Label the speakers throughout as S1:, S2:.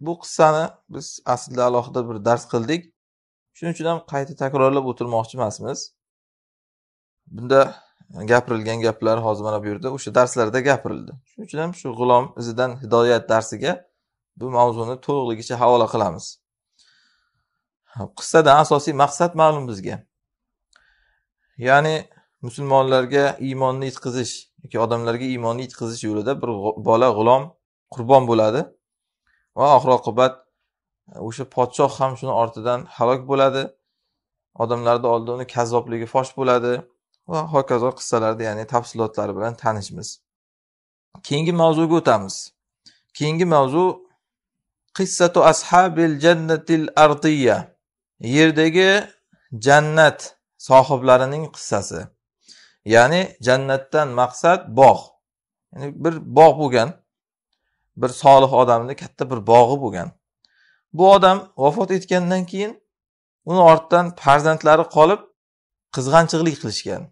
S1: bu qissani biz aslida alohida bir dars qildik shuning uchun ham qayta takrorlab o'tirmoqchi emasmiz bunda gapirilgan gaplar hozir mana bu yerda o'sha darslarda gapirildi shuning uchun ham shu g'ulom izidan hidoyat darsiga bu mavzuni to'liqligicha havola qilamiz qissadan asosiy maqsad ma'lum bizga ya'ni musulmonlarga iymonni yetkazish yoki odamlarga iymonni yetkazish yo'lida bir bola g'ulom qurbon bo'ladi va oxir oqibat e, o'sha podshoh ham shuni ortidan halok bo'ladi odamlarni oldida uni kazzobligi fosh bo'ladi va hokazo qissalarni ya'ni tafsilotlari bilan tanishmiz keyingi mavzuga o'tamiz keyingi mavzu qissatu ashabil jannatil ardiya yerdagi jannat sohiblarining qissasi ya'ni jannatdan maqsad bog' ya'ni bir bog' bo'lgan bir solih odamni katta bir bog'i bo'lgan bu odam vafot etgandan keyin uni ortidan farzandlari qolib qizg'anchiqlik qilishgan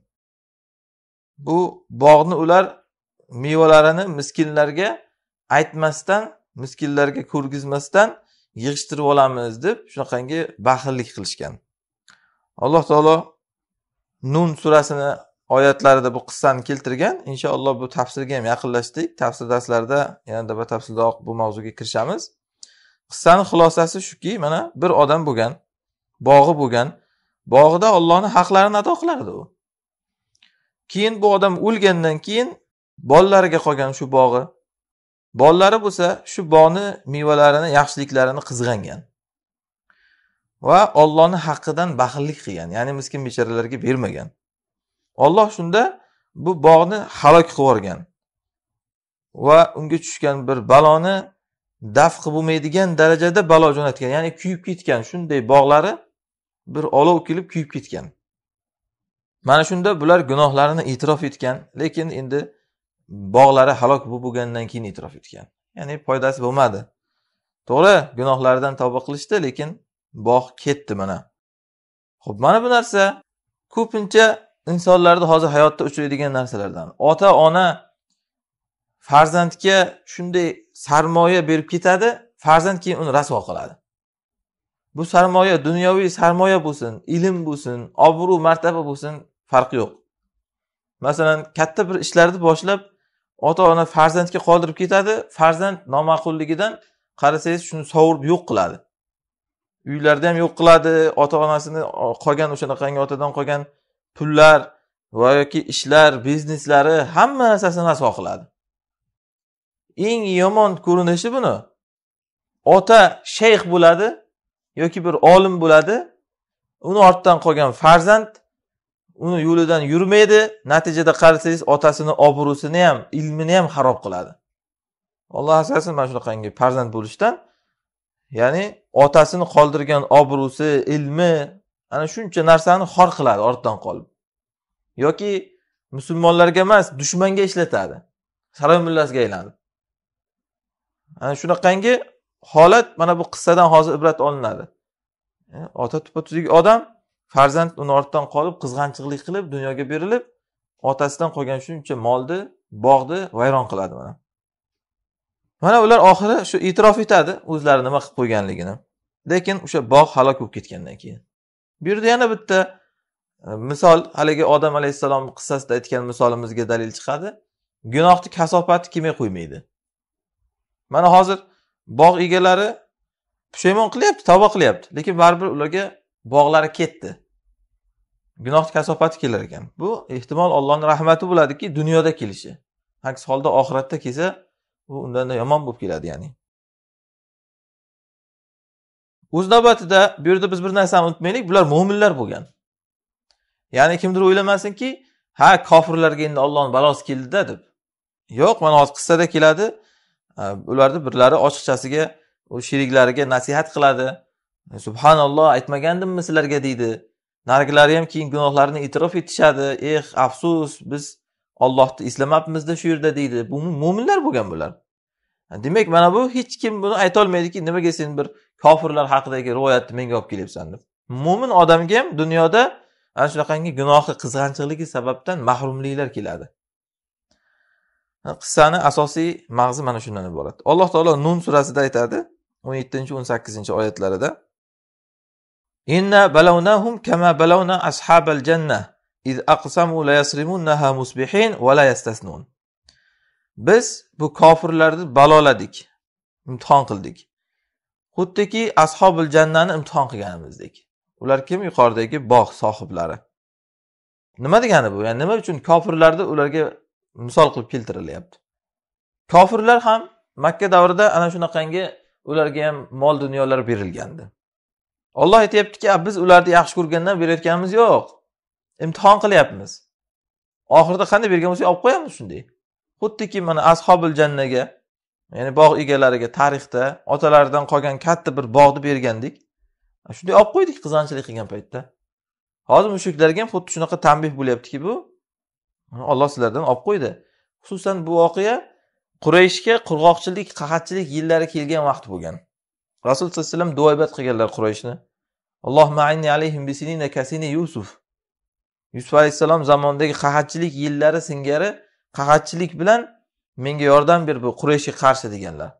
S1: bu bog'ni ular mevalarini miskinlarga aytmasdan miskinlarga ko'rgizmasdan yig'ishtirib olamiz deb shunaqangi baxillik qilishgan alloh taolo nun surasini oyatlarida bu qissani keltirgan inshaalloh bu tafsirga ham yaqinlashdik tafsir darslarida yanada batafsilroq bu mavzuga kirishamiz qissani xulosasi shuki mana bir odam bo'lgan bog'i bo'lgan bog'ida ollohni haqlarini ado qilardi u keyin bu odam o'lgandan keyin bolalariga qolgan shu bog'i bolalari bo'lsa shu bog'ni mevalarini yaxshiliklarini qizg'angan va ollohni haqqidan baxillik qilgan ya'ni miskin bechoralarga bermagan Alloh shunda bu bog'ni halok qilib yuborgan va unga tushgan bir baloni daf qilib bo'lmaydigan darajada balo jo'natgan ya'ni kuyib ketgan shunday bog'lari bir olov kelib kuyib ketgan mana shunda bular gunohlarini e'tirof etgan lekin endi bog'lari halok bo'lib bo'lgandan keyin e'tirof etgan ya'ni foydasi bo'lmadi to'g'ri gunohlaridan tavba qilishdi lekin bog' ketdi mana ho'p mana bu narsa ko'pincha insonlarni hozir hayotda uchraydigan narsalardan ota ona farzandga shunday sarmoya berib ketadi farzand keyin uni rasvo qiladi bu sarmoya dunyoviy sarmoya bo'lsin ilm bo'lsin obro' martaba bo'lsin farqi yo'q masalan katta bir ishlarni boshlab ota ona farzandga qoldirib ketadi farzand noma'qulligidan qarasangiz shuni sovurib yo'q qiladi uylarda ham yo'q qiladi ota onasini qolgan o'shanaqangi otadan qolgan pullar va yoki ishlar bizneslari hamma narsasini naso qiladi eng yomon ko'rinishi buni ota shayx bo'ladi yoki bir olim bo'ladi uni ortidan qolgan farzand uni yo'lidan yurmaydi natijada qarasangiz otasini obro'sini ham ilmini ham xarob qiladi alloh asrasin mana shunaqangi farzand bo'lishdan ya'ni otasini qoldirgan obro'si ilmi ana shuncha narsani xor qiladi ortdan qolib yoki musulmonlarga emas dushmanga ishlatadi saroy mullasiga aylanib ana shunaqangi holat mana bu qissadan hozir ibrat olinadi e, ota tupa tuzuk odam farzand uni ortdan qolib qizg'anchiqlik qilib dunyoga berilib otasidan qolgan shuncha molni bog'ni vayron qiladi mana mana ular oxiri shu e'tirof etadi o'zlari nima qilib qo'yganligini lekin o'sha bog' halok bo'lib ketgandan keyin bu yerda yana bitta e, misol haligi odam alayhissalom qissasida aytgan misolimizga dalil chiqadi gunohni kasofati kelmay qo'ymaydi mana hozir bog' egalari pushaymon qilyapti tavba qilyapti lekin baribir ularga bog'lari ketdi gunohni kasofati kelar ekan bu ehtimol ollohni rahmati bo'ladiki dunyoda kelishi aks holda oxiratda kelsa u undanda yomon bo'lib keladi ya'ni o'z navbatida bu yerda biz bir narsani unutmaylik bular mo'minlar bo'lgan ya'ni kimdir o'ylamasinki ha kofirlarga endi ollohni balosi keldida deb yo'q mana hozir qissada keladi ularni birlari ochiqchasiga u sheriklariga nasihat qiladi e, subhanalloh aytmagandimmi sizlarga deydi narigilari ham keyin gunohlarini e'tirof etishadi eh afsus biz ollohni eslamabmizda shu yerda deydi bu mo'minlar bo'lgan bular demak mana bu hech kim buni aytolmaydiki nimaga sen bir kofirlar haqidagi rivoyatni menga olib kelyapsan deb mo'min odamga ham dunyoda ana shunaqangi gunohi qizg'anchiqligi sababdan mahrumliklar keladi qissani asosiy mag'zi mana shundan iborat alloh taolo nun surasida aytadi o'n yettinchi o'n sakkizinchi oyatlarida biz balawnahum kama balawna ashabal janna aqsamu la yasrimunnaha musbihin va la yastasnun biz bu kofirlarni baloladik imtihon qildik xuddiki ashobil jannani imtihon qilganimizdek ular kim yuqoridagi bog' sohiblari nima degani bu ya'ni nima uchun kofirlarni ularga misol qilib keltirilyapti kofirlar ham makka davrida ana shunaqangi ularga ham mol dunyolar berilgandi olloh aytyaptiki biz ularni yaxshi ko'rgandan berayotganimiz yo'q imtihon qilyapmiz oxirida qanday bergan bo'lsak olib qo'yamiz shunday xuddiki mana ashobil jannaga ya'ni bog' egalariga tarixda otalaridan qolgan katta bir bog'ni bergandik shunday olib qo'ydik qizg'anchilik qilgan paytda hozir mushuklarga ham xuddi shunaqa tanbeh bo'lyaptiki bu olloh sizlardan olib qo'ydi xususan bu voqea qurayshga qurg'oqchilik qahatchilik yillari kelgan vaqt bo'lgan rasul sallallohu alayhi vasallam duoibat qilganlar qurayshni alloh maini alayhim bisinina kasini yusuf yusuf alayhissalom zamonidagi qahatchilik yillari singari qahatchilik bilan menga yordam ber bu qurayshga qarshi deganlar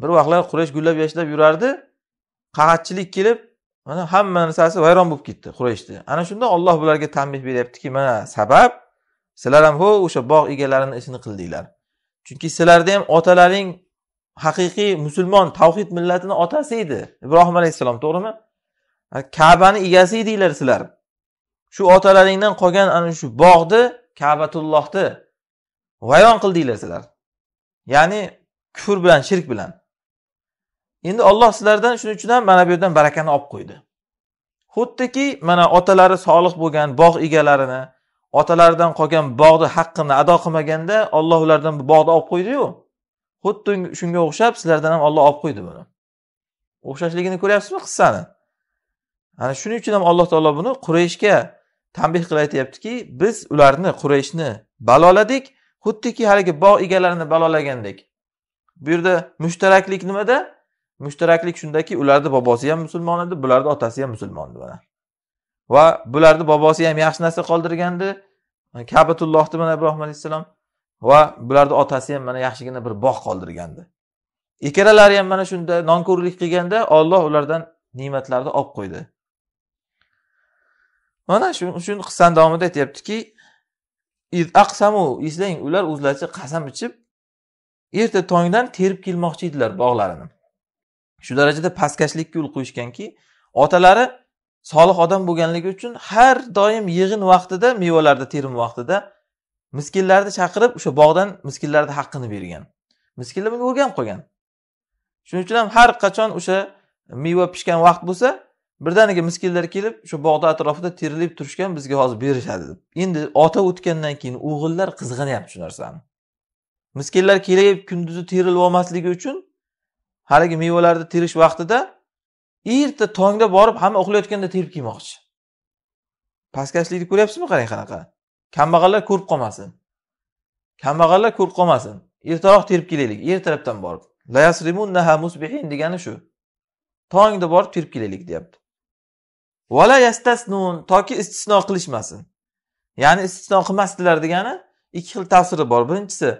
S1: bir vaqtlar quraysh gullab yashnab yurardi qahatchilik kelib mana hamma narsasi vayron bo'lib ketdi qurayshni ana shunda olloh bularga tanbeh beryaptiki mana sabab sizlar ham ho o'sha bog' egalarini ishini qildinglar chunki sizlarda ham otalaring haqiqiy musulmon tavhid millatini otasi edi ibrohim alayhissalom to'g'rimi kabani egasi edinglar sizlar shu otalaringdan qolgan ana shu bog'ni kabatullohni vayron qildinglar sizlar ya'ni kufr bilan shirk bilan endi olloh sizlardan shuning uchun ham mana bu yerdan barakani olib qo'ydi xuddiki mana otalari solih bo'lgan bog' egalarini otalaridan qolgan bog'ni haqqini ado qilmaganda olloh ulardan bu bog'ni olib qo'ydiyu xuddi shunga o'xshab sizlardan ham olloh olib qo'ydi buni o'xshashligini ko'ryapsizmi qissani ana shuning uchun ham alloh taolo buni qurayshga tanbeh qilib aytyaptiki biz ularni qurayshni baloladik xuddiki haligi bog' egalarini balolagandek bu yerda mushtaraklik nimada mushtaraklik shundaki ularni bobosi ham musulmon edi bularni otasi ham musulmon edi mana va bularni bobosi ham yaxshi narsa qoldirgandi kabatullohni mana ibrohim alayhissalom va bularni otasi ham mana yaxshigina bir bog' qoldirgandi ikkalalari ham mana shunda nonko'rlik qilganda olloh ulardan ne'matlarni olib qo'ydi mana shu uchun qissani davomida aytyaptiki aqsamu eslang ular o'zlaricha qasam ichib erta tongdan terib kelmoqchi edilar bog'larini shu darajada pastkashlikka yo'l qo'yishganki otalari solih odam bo'lganligi uchun har doim yig'in vaqtida mevalarni terim vaqtida miskinlarni chaqirib o'sha bog'dan miskinlarni haqqini bergan miskinlar bunga o'rganib qolgan shuning uchun ham har qachon o'sha meva pishgan vaqt bo'lsa birdaniga miskinlar kelib shu bog'da atrofida terilib turishgan bizga hozir berishadi deb endi ota o'tgandan keyin o'g'illar qizg'anyapti shu narsani miskinlar kelib kunduzi terilib olmasligi uchun haligi mevalarni terish vaqtida erta tongda borib hamma uxlayotganda terib kelmoqchi pastkashlikni ko'ryapsizmi qarang qanaqa kambag'allar ko'rib qolmasin kambag'allar ko'rib qolmasin ertaroq terib kelaylik ertalabdan borib degani shu tongda borib terib kelaylik deyapti vala yastasnun toki istisno qilishmasin ya'ni istisno qilmasdilar degani ikki xil tafsiri bor birinchisi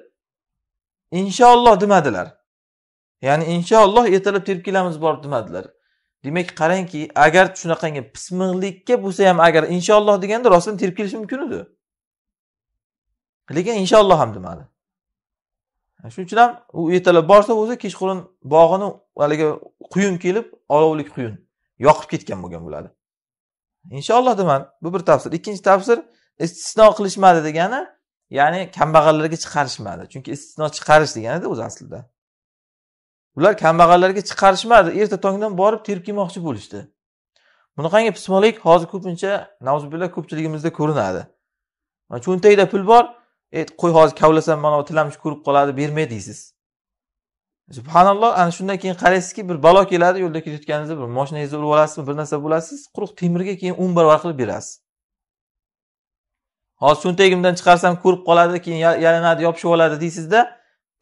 S1: inshaalloh demadilar ya'ni inshaalloh ertalab terib kelamiz borib demadilar demak qarangki agar shunaqangi pismiqlikka bo'lsa ham agar inshaalloh deganda rostdan terib kelishi mumkin edi lekin inshaalloh ham demadi shuning uchun ham u ertalab borsa o'zi kechqurun bog'ini haligi quyun kelib olovlik quyun yoqib ketgan bo'lgan bo'ladi inshaalloh deman bu bir tafsir ikkinchi tafsir istisno qilishmadi degani ya'ni kambag'allarga chiqarishmadi chunki istisno chiqarish deganida o'zi aslida ular kambag'allarga chiqarishmadi erta tongdan borib terib kelmoqchi bo'lishdi bunaqangi pismolik hozir ko'pincha navzubillah ko'pchiligimizda ko'rinadi cho'ntakda pul bor e qo'y hozir kavlasam mana tilamchi ko'rib qoladi bermay deysiz subhanalloh ana shundan keyin qaraysizki bir balo keladi yo'lda ketayotganingizda bir moshinangizni urib olasizmi bir narsa bo'lasiz quruq temirga keyin o'n barobar qilib berasiz hozir cho'ntagimdan chiqarsam ko'rib qoladi keyin yalinadi yopishib oladi deysizda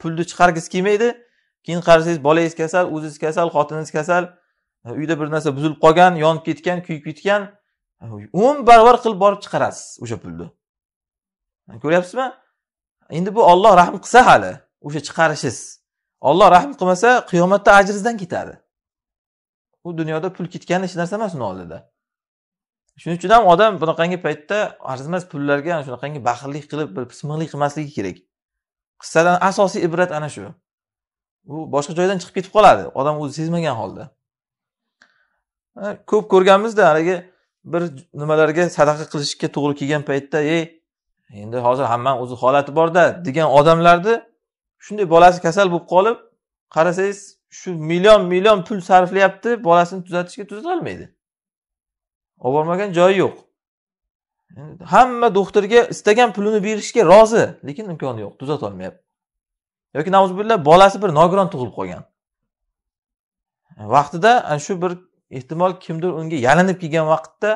S1: pulni chiqargisi kelmaydi keyin qarasangiz bolangiz kasal o'zingiz kasal xotiningiz kasal uyda bir narsa buzilib qolgan yonib ketgan kuyib ketgan o'n barobar qilib borib chiqarasiz o'sha pulni ko'ryapsizmi endi bu olloh rahm qilsa hali o'sha chiqarishingiz olloh rahm qilmasa qiyomatda ajrizdan ketadi u dunyoda pul ketgani hech narsa emas uni oldida shuning uchun ham odam bunaqangi paytda arzimas pullarga shunaqangi baxillik qilib bir pismiqlik qilmasligi kerak qissadan asosiy ibrat ana shu u boshqa joydan chiqib ketib qoladi odam o'zi sezmagan holda ko'p ko'rganmizda haligi bir nimalarga sadaqa qilishga to'g'ri kelgan paytda ey endi hozir hammani o'zi holati borda degan odamlarni shunday bolasi kasal bo'lib qolib qarasangiz shu million million pul sarflayapti bolasini tuzatishga tuzatolmaydi olib bormagan joyi yo'q hamma doktorga istagan pulini berishga rozi lekin imkoni yo'q tuzatolmayapti yoki nauzbillah bolasi bir nogiron tug'ilib qolgan vaqtida ana shu bir ehtimol kimdir unga yalinib kelgan vaqtda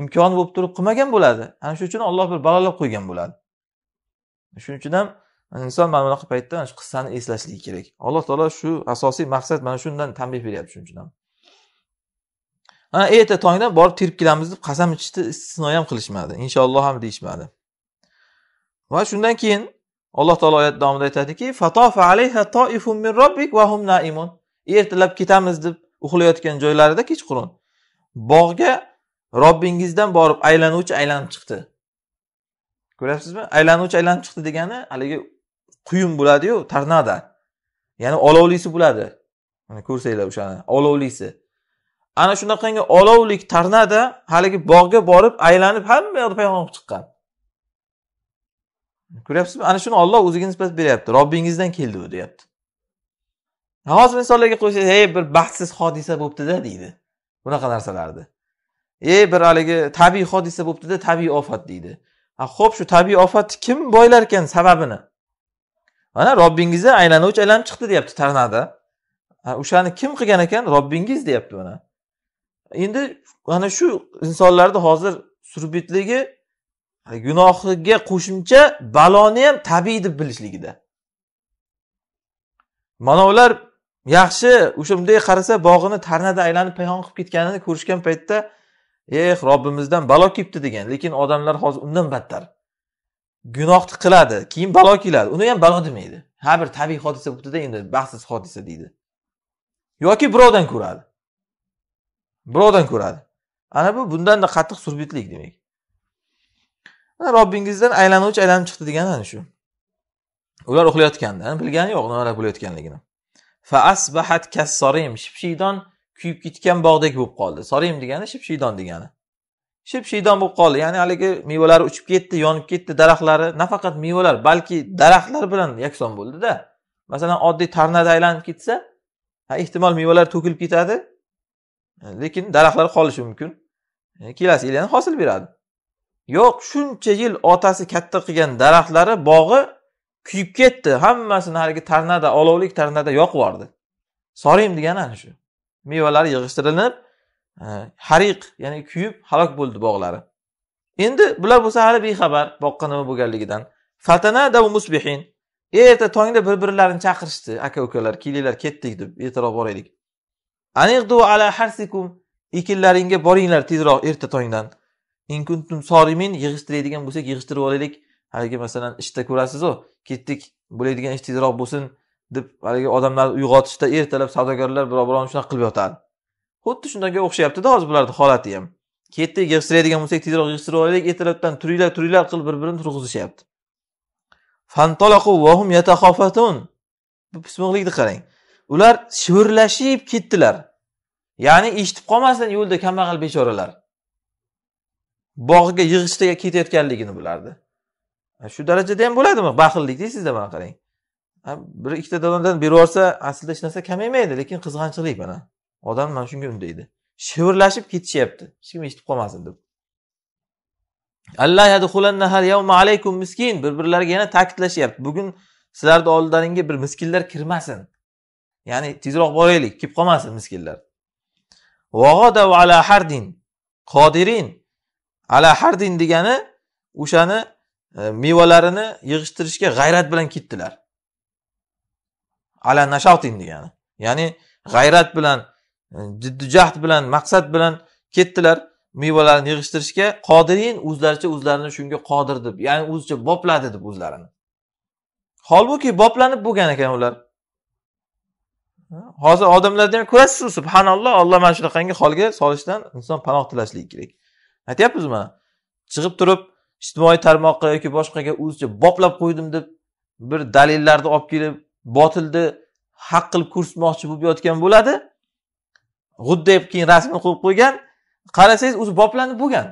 S1: imkoni bo'lib turib qilmagan bo'ladi ana shuning uchun olloh bir balolab qo'ygan bo'ladi shuning uchun ham inson mana bunaqa paytda mana shu qissani eslashligi kerak alloh taolo shu asosiy maqsad mana shundan tanbeh beryapti shuning uchun ham ana erta tongda borib terib kelamiz deb qasam ichishni istisno ham qilishmadi inshaalloh ham deyishmadi va shundan keyin alloh taolo oyat davomida aytadiki fatofa alayha toifum min robbik va hum naimun e, ertalab ketamiz deb uxlayotgan joylarida kechqurun bog'ga robbingizdan borib aylanuvchi aylanib chiqdi ko'ryapsizmi aylanuvchi aylanib chiqdi degani haligi quyun bo'ladiyu tornado ya'ni olovlisi bo'ladi mana ko'rsanglar o'shani olovlisi ana shunaqangi olovlik tornado haligi bog'ga borib aylanib hamma yoqda payg'ambar chiqqan ko'ryapsizmi ana shuni olloh o'ziga nisbat beryapti robbingizdan keldi u deyapti hozir insonlarga qo'ysangiz ey bir baxtsiz hodisa bo'libdida deydi bunaqa narsalarni ey bir haligi tabiiy hodisa bo'libdida tabiiy ofat deydi ho'p shu tabiiy ofatni kim boylarkan sababini mana robbingizga aylanuvchi aylanib chiqdi deyapti tarnada o'shani kim qilgan ekan robbingiz deyapti mana endi mana shu insonlarni hozir surbitligi gunohiga qo'shimcha baloni ham tabiiy deb bilishligida mana ular yaxshi o'sha bunday qarasa bog'ini tarnada aylanib payhon qilib ketganini ko'rishgan paytda eh robbimizdan balo kelibdi degan lekin odamlar hozir undan battar gunohni qiladi keyin balo keladi uni ham balo demaydi ha bir tabiiy hodisa bo'libdida endi baxtsiz hodisa deydi yoki birovdan ko'radi birovdan ko'radi ana bu bundanda qattiq surbetlik demak robbingizdan aylanuvchi aylanib chiqdi degani ana shu ular uxlayotganda bilgani yo'q nimalar bo'layotganligini fa asbahat kassorim shipshiydon kuyib ketgan bog'dek bo'lib qoldi sorim degani shipshiydon degani ship shiydon bo'lib qoldi ya'ni haligi mevalari uchib ketdi yonib ketdi daraxtlari nafaqat mevalar balki daraxtlar bilan yakson bo'ldida masalan oddiy tornada aylanib ketsa ha ehtimol mevalar to'kilib ketadi lekin daraxtlar qolishi mumkin e, kelasi yil yana hosil beradi yo'q shuncha yil otasi katta qilgan daraxtlari bog'i kuyib ketdi hammasini haligi tornada olovlik tornada yoqib yubordi sorim degani ana shu mevalari yig'ishtirilib hariq ya'ni kuyib halok bo'ldi bog'lari endi bular bo'lsa hali bexabar boqqa nima bo'lganligidan fatanada musbihin e, erta tongda bir birlarini chaqirishdi aka ukalar kelinglar ketdik deb ertaroq boraylik aniqdu ala harsikum ekinlaringga boringlar tezroq erta tongdan inkuntum sorimin yig'ishtiradigan bo'lsak yig'ishtirib olaylik haligi masalan ishda ko'rasizu ketdik bo'ladigan ish tezroq bo'lsin deb haligi odamlarni uyg'otishda ertalab savdogarlar birov birovni shunaqa qilib yotadi xuddi shunaqa o'xshayaptida hozir bularni holati ham ketdik yig'ishtiradigan bo'lsak tezroq yig'ishtirib olaylik ertalabdan turinglar turinglar qilib bir birini turg'izishyapti pismiqlikni qarang ular shivirlashib ketdilar ya'ni eshitib qolmasin yo'lda kambag'al bechoralar bog'ga yig'ishtirga ketayotganligini bilardi shu darajada ham bo'ladimi baxillik deysizda mana qarang bir ikkita dadondan berib yuborsa aslida hech narsa kamaymaydi lekin qizg'anchiqlik mana odam mana shunga undaydi shivirlashib ketishyapti hech kim eshitib qolmasin deb alaykum miskin bir birlariga yana ta'kidlashyapti bugun sizlarni oldilaringga bir miskinlar kirmasin ya'ni tezroq boraylik kelib qolmasin miskinlar ala hardin qodirin ala hardin degani o'shani e, mevalarini yig'ishtirishga g'ayrat bilan ketdilar ala nashotin degani ya'ni g'ayrat bilan jiddijahd bilan maqsad bilan ketdilar mevalarni yig'ishtirishga qodirin o'zlaricha o'zlarini shunga qodir deb ya'ni o'zicha bopladi deb o'zlarini holbuki boplanib bo'lgan ekan ular hozir odamlarni ham ko'rasiz subhanalloh olloh mana shunaqangi holga solishdan inson panoh tilashligi kerak aytyapmizmi mana chiqib turib ijtimoiy tarmoqqa yoki boshqaga o'zicha boplab qo'ydim deb bir dalillarni olib kelib botilni haq qilib ko'rsatmoqchi bo'lib yotgan bo'ladi g'udda deb keyin rasmini qo'yib qo'ygan qarasangiz o'zi boblanib bo'lgan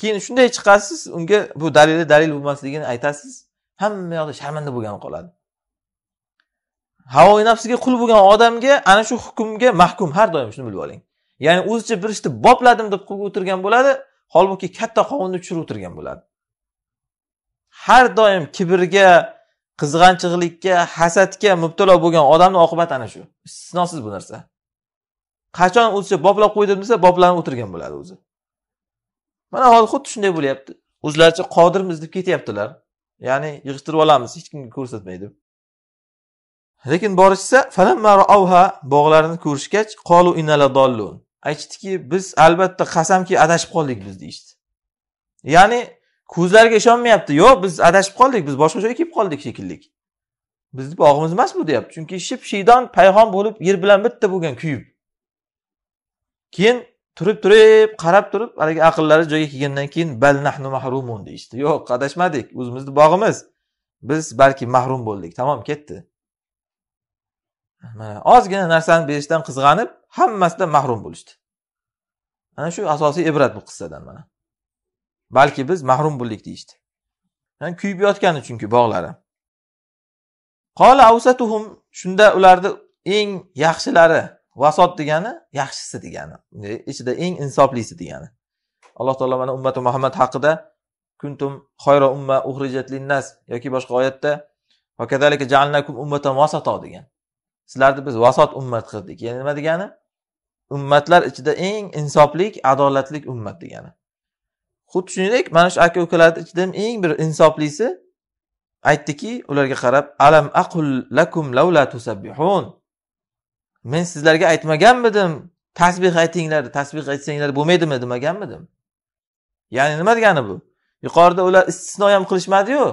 S1: keyin shunday chiqasiz unga bu dalili dalil bo'lmasligini aytasiz hamma yoqda sharmanda bo'lgan qoladi havoi nafsiga qul bo'lgan odamga ana shu hukmga mahkum har doim shuni bilib oling ya'ni o'zicha bir ishni işte, bobladim deb qilib o'tirgan bo'ladi holbuki katta qovunni tushirib o'tirgan bo'ladi har doim kibrga qizg'anchiqlikka hasadga mubtalo bo'lgan odamni oqibati ana shu istisnosiz bu narsa qachon o'zicha boblab qo'ydim desa boplanib o'tirgan bo'ladi o'zi mana hozir xuddi shunday bo'lyapti o'zlaricha qodirmiz deb ketyaptilar ya'ni yig'ishtirib olamiz hech kimga ko'rsatmay deb lekin borishsa bog'larini ko'rishgach qolu innaladollun aytishdiki biz albatta qasamki adashib qoldik biz deyishdi ya'ni ko'zlariga ishonmayapti yo'q biz adashib qoldik biz boshqa joyga kelib qoldik shekilli bizni bog'imiz emas bu deyapti chunki ship shiydon payhon bo'lib yer bilan bitta bo'lgan kuyib keyin turib turib qarab turib haligi aqllari joyiga kelgandan keyin bal nahnu mahrumun deyishdi yo'q adashmadik o'zimizni bog'imiz biz balki mahrum bo'ldik tamom ketdi mana ozgina narsani berishdan qizg'anib hammasidan mahrum bo'lishdi mana shu asosiy ibrat bu qissadan mana balki biz mahrum bo'ldik deyishdi yani kuyib yotgandi chunki bog'lari qola avsatuhum shunda ularni eng yaxshilari vasot degani yaxshisi degani e, ichida eng insoflisi degani alloh taolo mana ummati muhammad haqida kuntum xoyro umma uxrijat linnas yoki boshqa oyatda vakadalika jaalnakum ummatan vasato degan sizlarni biz vasot ummat qildik ya'ni nima degani ummatlar ichida eng insofli adolatli ummat degani xuddi shuningdek mana shu aka ukalarni ichida eng bir insoflisi aytdiki ularga qarab alam aqul lakum lavla tusabbihun men sizlarga aytmaganmidim tasbeh aytinglar tasbeh aytsanglar bo'lmaydimi demaganmidim ya'ni nima degani bu yuqorida ular istisno ham qilishmadiyu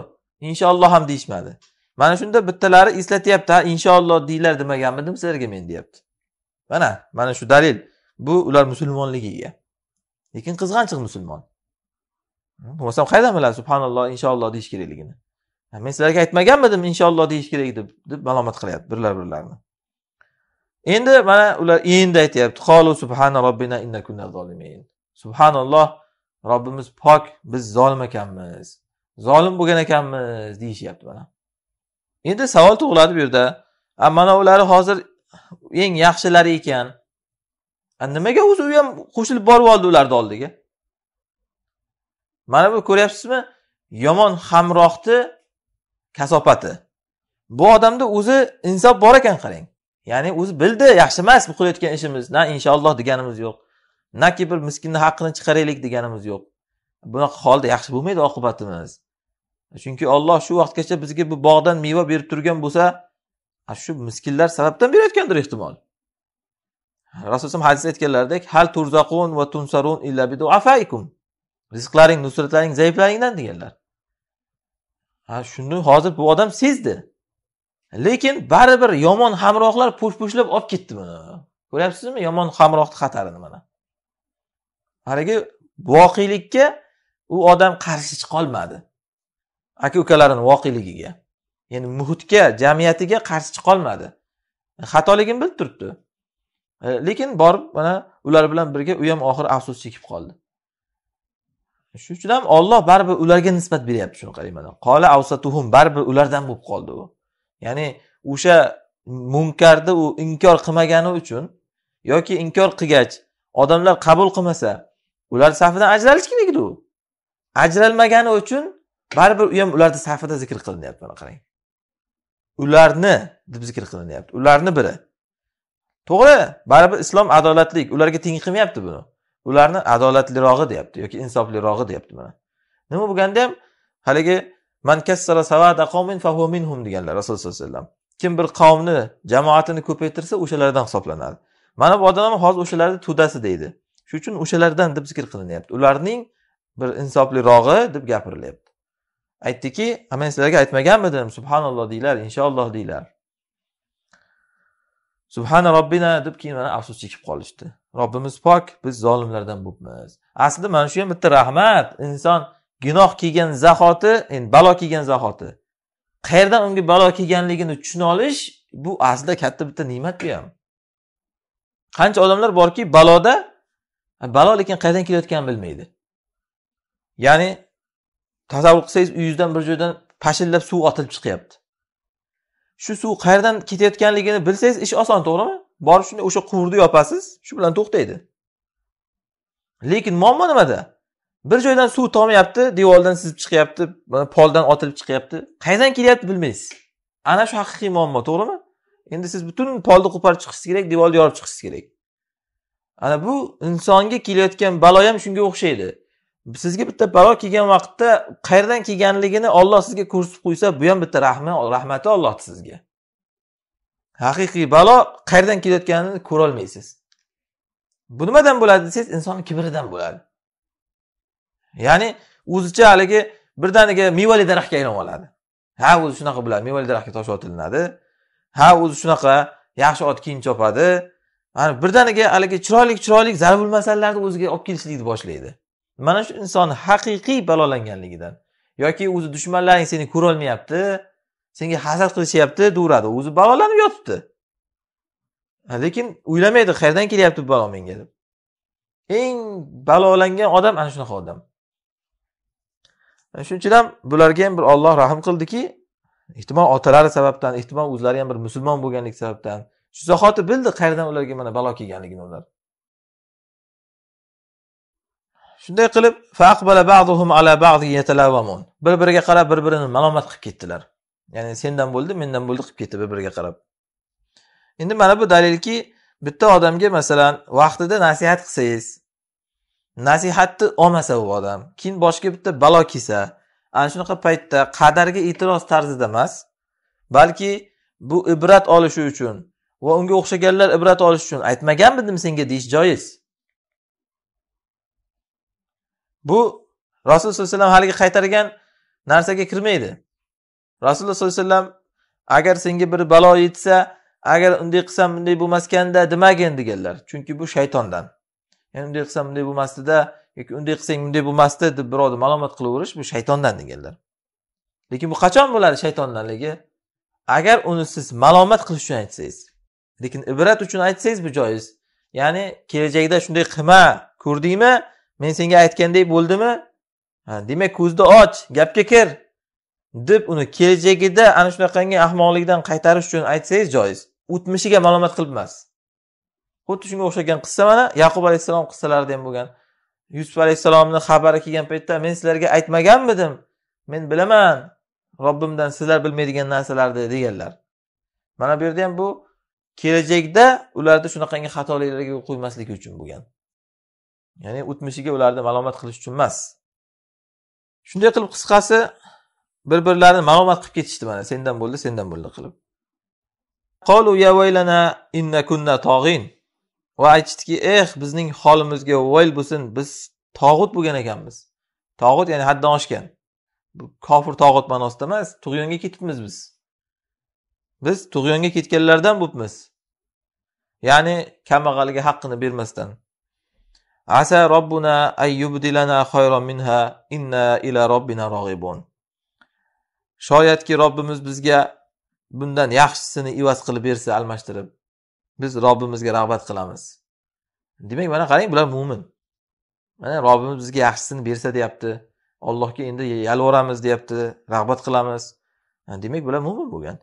S1: inshaalloh ham deyishmadi mana shunda bittalari eslatyapti ha inshaalloh deyglar demaganmidim sizlarga men deyapti mana mana shu dalil bu ular musulmonligiga lekin qizg'anchiq musulmon hmm, bo'lmasam qayerdan biladi subhanalloh inshaalloh deyish kerakligini men sizlarga aytmaganmidim inshaalloh deyish kerak deb deb malomat qilyapti birlar birlarini endi mana ular endi aytyapti qolu subhana robbina inna kunna zolimin subhanalloh robbimiz pok biz zolim ekanmiz zolim bo'lgan ekanmiz deyishyapti mana endi savol tug'iladi bu yerda mana ular hozir eng yaxshilari ekan nimaga o'zi u ham qo'shilib borib oldi ularni oldiga mana bu ko'ryapsizmi yomon hamrohni kasofati bu odamda o'zi insof bor ekan qarang ya'ni o'zi bildi yaxshi emas bu qilayotgan ishimiz na inshaalloh deganimiz yo'q naki bir miskinni haqqini chiqaraylik deganimiz yo'q bunaqa holda yaxshi bo'lmaydi oqibatimiz chunki olloh shu vaqtgacha bizga bu bog'dan meva berib turgan bo'lsa shu miskinlar sababdan berayotgandir ehtimol rasululloh hadisda aytganlaridek hal turzaqun va tunsarun illa afaykum rizqlaring nusratlaring zaiflaringdan deganlar ha shuni hozir bu odam sezdi lekin baribir yomon hamrohlar push pushlab olib ketdi buni ko'ryapsizmi yomon hamrohni xatarini mana haligi voqelikka u odam qarshi chiqolmadi aka ukalarini voqeligiga ya'ni muhitga jamiyatiga qarshi chiqolmadi e, xatoligini bilib turibdi e, lekin borib mana ular bilan birga u ham oxiri afsus chekib qoldi shuning uchun ham olloh baribir ularga nisbat beryapti shuni qarang mana qola avsatuhum baribir ulardan bo'lib qoldi u ya'ni o'sha munkarni u inkor qilmagani uchun yoki inkor qilgach odamlar qabul qilmasa ular safidan ajralish kerak edi u ajralmagani uchun baribir u ham ularni safida zikr qilinyapti mana qarang ularni deb zikr qilinyapti ularni biri to'g'ri baribir islom adolatli ularga teng qilmayapti buni ularni adolatlirog'i deyapti yoki insoflirog'i deyapti mana nima bo'lganda ham haligi man kassara savada qavmin fahu minhum deganlar rasululloh sallallohu alayhi vasallam kim bir qavmni jamoatini ko'paytirsa o'shalardan hisoblanadi mana bu odam hozir o'shalarni to'dasi deydi shuning uchun o'shalardan deb zikr qilinyapti ularning bir insoflirog'i deb gapirilyapti aytdiki men sizlarga aytmaganmidim subhanalloh deylar inshaalloh deylar subhana robbina deb keyin mana afsus chekib qolishdi robbimiz pok biz zolimlardan bo'libmiz aslida mana shu ham bitta rahmat inson gunoh kelgan zahoti endi balo kelgan zahoti qayerdan unga balo kelganligini tushuna olish bu aslida katta bitta ne'mat bu ham qancha odamlar borki baloda balo lekin qayerdan kelayotganini bilmaydi ya'ni tasavvur qilsangiz uyingizdan bir joydan pashillab suv otilib chiqyapti shu suv qayerdan ketayotganligini bilsangiz ish oson to'g'rimi borib shunday o'sha quvurni yopasiz shu bilan to'xtaydi lekin muammo nimada bir joydan suv tomayapti devordan sizib chiqyapti poldan otilib chiqyapti qayerdan kelyapti bilmaysiz ana shu haqiqiy muammo to'g'rimi endi siz butun polni qo'parib chiqishingiz kerak devorni yorib chiqishingiz kerak ana bu insonga kelayotgan balo ham shunga o'xshaydi sizga bitta balo kelgan vaqtda qayerdan kelganligini olloh sizga ko'rsatib qo'ysa bu ham bitta rahmat rahmati ollohni sizga haqiqiy balo qayerdan kelayotganini ko'rolmaysiz bu nimadan bo'ladi desangiz insonni kibridan bo'ladi ya'ni o'zicha haligi birdaniga mevali daraxtga aylanib oladi ha o'zi shunaqa bo'ladi mevali daraxtga tosh otilinadi ha o'zi shunaqa yaxshi ot kiyim chopadi yani birdaniga haligi chiroyli chiroyli zarbul masalalarni o'ziga olib kelishlikni boshlaydi mana shu inson haqiqiy balolanganligidan yoki o'zi dushmanlaring seni ko'rolmayapti senga hasad qilishyapti deyveradi o'zi balolanib yotibdi lekin o'ylamaydi qayerdan kelyapti bu balo menga deb eng balolangan odam ana shunaqa odam shuning uchun bularga ham bir olloh rahm qildiki ehtimol otalari sababdan ehtimol o'zlari ham bir musulmon bo'lganlik sababdan shu zahoti bildi qayerdan ularga mana balo kelganligini ular shunday qilib bir biriga qarab bir birini malomat qilib ketdilar ya'ni sendan bo'ldi mendan bo'ldi qilib ketdi bir biriga qarab endi mana bu dalilki bitta odamga masalan vaqtida nasihat qilsangiz nasihatni olmasa u odam keyin boshiga bitta balo kelsa ana shunaqa paytda qadarga e'tiroz tarzida emas balki bu ibrat olishi uchun va unga o'xshaganlar ibrat olish uchun aytmaganmidim senga deyish joiz bu rasululloh sallallohu alayhi vasallam haligi qaytargan narsaga kirmaydi rasululloh sollallohu alayhi vasallam agar senga bir balo yetsa agar unday qilsam bunday bo'lmaskanda demagin deganlar chunki bu shaytondan unday qilsam bunday bo'lmasdida yoki unday qilsang bunday bo'lmasdi deb birovni malomat qilaverish bu shaytondan deganlar lekin bu qachon bo'ladi shaytondanligi agar uni siz malomat qilish uchun aytsangiz lekin ibrat uchun aytsangiz bu joiz ya'ni kelajakda shunday qilma ko'rdingmi men senga aytgandek bo'ldimi demak ko'zni och gapga kir deb uni kelajagida ana shunaqangi ahmoqlikdan qaytarish uchun aytsangiz joiz o'tmishiga malomat qilib emas xuddi shunga o'xshagan qissa mana yaqub alayhissalom qissalarida ham bo'lgan yusuf alayhissalomni xabari kelgan paytda men sizlarga aytmaganmidim men bilaman robbimdan sizlar bilmaydigan narsalarni deganlar mana bu yerda ham bu kelajakda ularda shunaqangi xatoliklarga yo'l qo'ymasligi uchun bo'lgan ya'ni o'tmishiga ularni malomat qilish uchun emas shunday qilib qisqasi bir birlarini malomat qilib ketishdi mana sendan bo'ldi sendan bo'ldi qilib qolu ya inna kunna tog'in va aytishdiki eh bizning holimizga voyl bo'lsin biz tog'ut bo'lgan ekanmiz tog'ut ya'ni haddan oshgan bu kofir tog'ut ma'nosida emas tug'yonga ketibmiz biz biz tug'yonga ketganlardan bo'libmiz ya'ni kambag'alga haqqini bermasdan asa robbuna ayyubdilana xayron minha inna ila robbina rog'ibun shoyatki robbimiz bizga bundan yaxshisini ivaz qilib bersa almashtirib biz robbimizga rag'bat qilamiz demak mana qarang bular mo'min mana robbimiz bizga yaxshisini bersa deyapti allohga endi yalvoramiz deyapti rag'bat qilamiz demak bular mo'min bo'lgan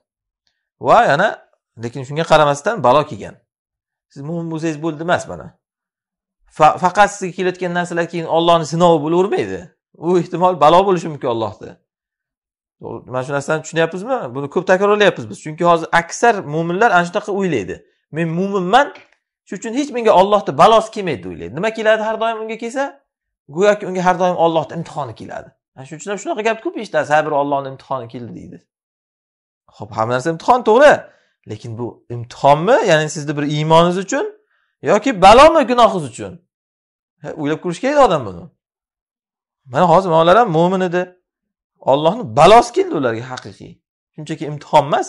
S1: va yana lekin shunga qaramasdan balo kelgan siz mo'min bo'lsangiz bo'ldi emas mana faqat sizga kelayotgan narsalar keyin ollohni sinovi bo'lavermaydi u ehtimol balo bo'lishi mumkin to'g'ri mana shu narsani tushunyapmizmi buni ko'p takrorlayapmiz biz chunki hozir aksar mo'minlar ana shunaqa o'ylaydi men mo'minman shuning uchun hech menga ollohni balosi kelmaydi o'ylaydi nima keladi har doim unga kelsa go'yoki unga har doim ollohni imtihoni keladi shuning uchun ham shunaqa gapni ko'p eshitasiz har bir ollohni imtihoni keldi deydi ho'p hamma narsa imtihon to'g'ri lekin bu imtihonmi ya'ni sizni bir iymoningiz uchun yoki balomi gunohingiz uchun o'ylab ko'rish kerak odam buni mana hozir ular ham mo'min edi ollohni balosi keldi ularga haqiqiy shunchaki imtihon emas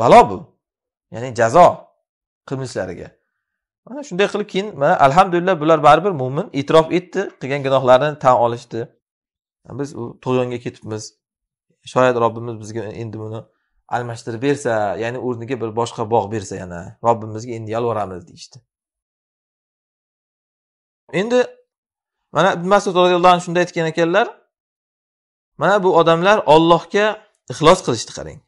S1: balo bu ya'ni jazo qilmishlariga mana shunday qilib keyin mana alhamdulillah bular baribir mo'min e'tirof etdi qilgan gunohlarini tan olishdi biz u tug'yonga ketibmiz shoyat robbimiz bizga endi buni almashtirib bersa ya'ni o'rniga bir boshqa bog' bersa yana robbimizga endi yolvoramiz deyishdi endi mana ibn masud roziyallohu anhu shunday aytgan ekanlar mana bu odamlar ollohga ixlos qilishdi qarang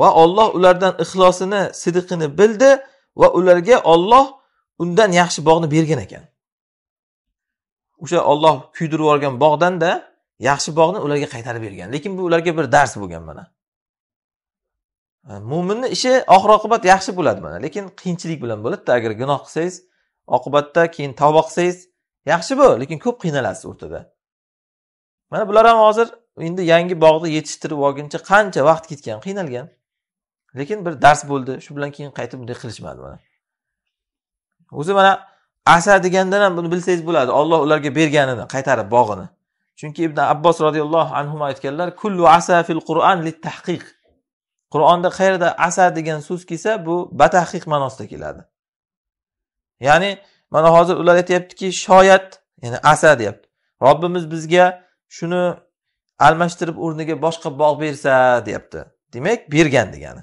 S1: va olloh ulardan ixlosini sidqini bildi va ularga olloh undan yaxshi bog'ni bergan ekan o'sha olloh kuydirib yuborgan bog'danda yaxshi bog'ni ularga qaytarib bergan lekin bu ularga bir dars bo'lgan mana mo'minni ishi oxir oqibat yaxshi bo'ladi mana lekin qiyinchilik bilan bo'ladida agar gunoh qilsangiz oqibatda keyin tavba qilsangiz yaxshi bu lekin ko'p qiynalasiz o'rtada mana bular ham hozir endi yangi bog'ni yetishtirib olguncha qancha vaqt ketgan qiynalgan lekin bir dars bo'ldi shu bilan keyin qaytib bunday qilishmadi mana o'zi mana asa degandan ham buni bilsangiz bo'ladi olloh ularga berganini qaytarib bog'ini chunki ibn abbos roziyallohu anhu aytganlar kullu asa fil qur'an lit tahqiq qur'onda qayerda asa degan so'z kelsa bu batahqiq ma'nosida keladi ya'ni mana hozir ular aytyaptiki shoyat ya'ni asa deyapti robbimiz bizga shuni almashtirib o'rniga boshqa bog' bersa deyapti demak bergan degani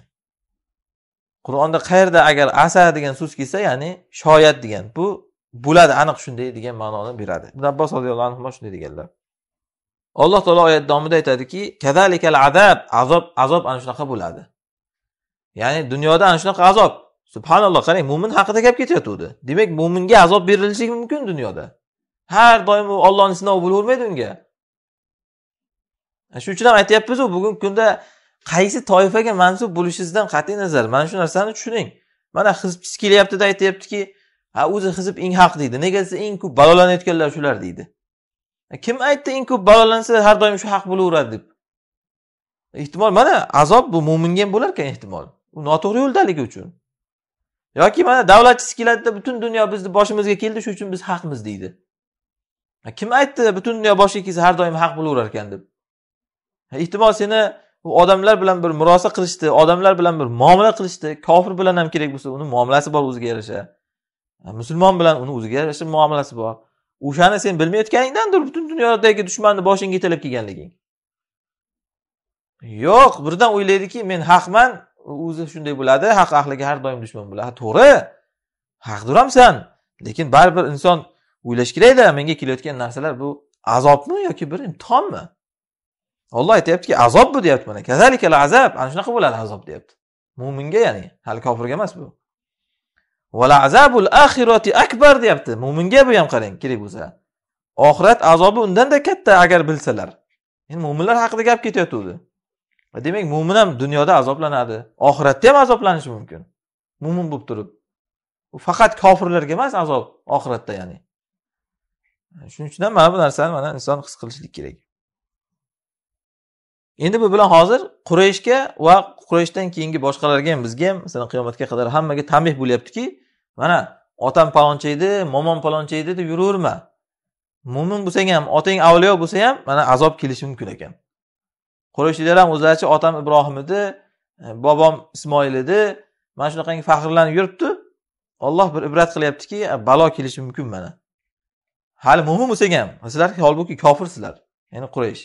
S1: qur'onda qayerda agar asa degan so'z kelsa ya'ni shoyat degan bu bo'ladi aniq shunday degan ma'noni beradi ibn abbos roziyallohu anhu shunday deganlar alloh taolo oyat davomida aytadiki kazalikal azab azob azob ana shunaqa bo'ladi ya'ni dunyoda ana shunaqa azob subhanalloh qarang mo'min haqida gap ketayotgandi demak mo'minga azob berilishi mumkin dunyoda har doim u ollohni sinovi bo'lavermaydi unga shuning uchun ham aytyapmizu bugungi kunda qaysi toifaga mansub bo'lishingizdan qat'iy nazar mana shu narsani tushuning mana hizbchisi kelyaptida aytyaptiki ha o'zi hizb eng haq deydi nega desa eng ko'p balolanayotganlar shular deydi kim aytdi eng ko'p balolansa har doim shu haq bo'laveradi deb ehtimol mana azob bu mo'minga ham bo'lar bo'larkan ehtimol u noto'g'ri yo'ldaligi uchun yoki mana davlatchisi keladida butun dunyo bizni boshimizga keldi shu uchun biz haqmiz deydi kim aytdi butun dunyo boshiga kelsa har doim haq bo'laverar ekan deb ehtimol seni odamlar bilan bir murosa qilishdi odamlar bilan bir muomala qilishdi kofir bilan ham kerak bo'lsa uni muomalasi bor o'ziga yarasha musulmon bilan uni o'ziga yarasha muomalasi bor o'shani sen bilmayotganingdandir butun dunyodagi dushmanni boshingga yetalab kelganliging yo'q birdan o'ylaydiki men haqman o'zi shunday bo'ladi haq ahliga har doim dushman bo'ladi to'g'ri haqdir hamsan lekin baribir inson o'ylashi kerakda menga kelayotgan narsalar bu azobmi yoki bir imtihonmi olloh aytyaptiki azob bu deyapti mana al azab ana shunaqa bo'ladi azob deyapti mo'minga ya'ni hali kofirga emas bu vala azabul axirati akbar deyapti mo'minga bu ham qarang kerak bo'lsa oxirat azobi undanda katta agar bilsalar endi mo'minlar haqida gap ketayotgandi demak mo'min ham dunyoda azoblanadi oxiratda ham azoblanishi mumkin mo'min bo'lib turib u faqat kofirlarga emas azob oxiratda ya'ni shuning uchun ham mana bu narsani mana inson his qilishlik kerak endi bu bilan hozir qurayshga va qurayshdan keyingi boshqalarga ham bizga ham masalan qiyomatga qadar hammaga tanbeh bo'lyaptiki mana otam paloncha edi momom paloncha edi deb yuraverma mo'min bo'lsang ham otang avliyo bo'lsa ham mana azob kelishi mumkin ekan qurayshliklar ham o'zlaricha otam ibrohim edi e, bobom ismoil edi mana shunaqangi faxrlanib yuribdi olloh bir ibrat qilyaptiki e, balo kelishi mumkin mana hali mo'min bo'lsang ham sizlar holbuki kofirsizlar ya'ni quraysh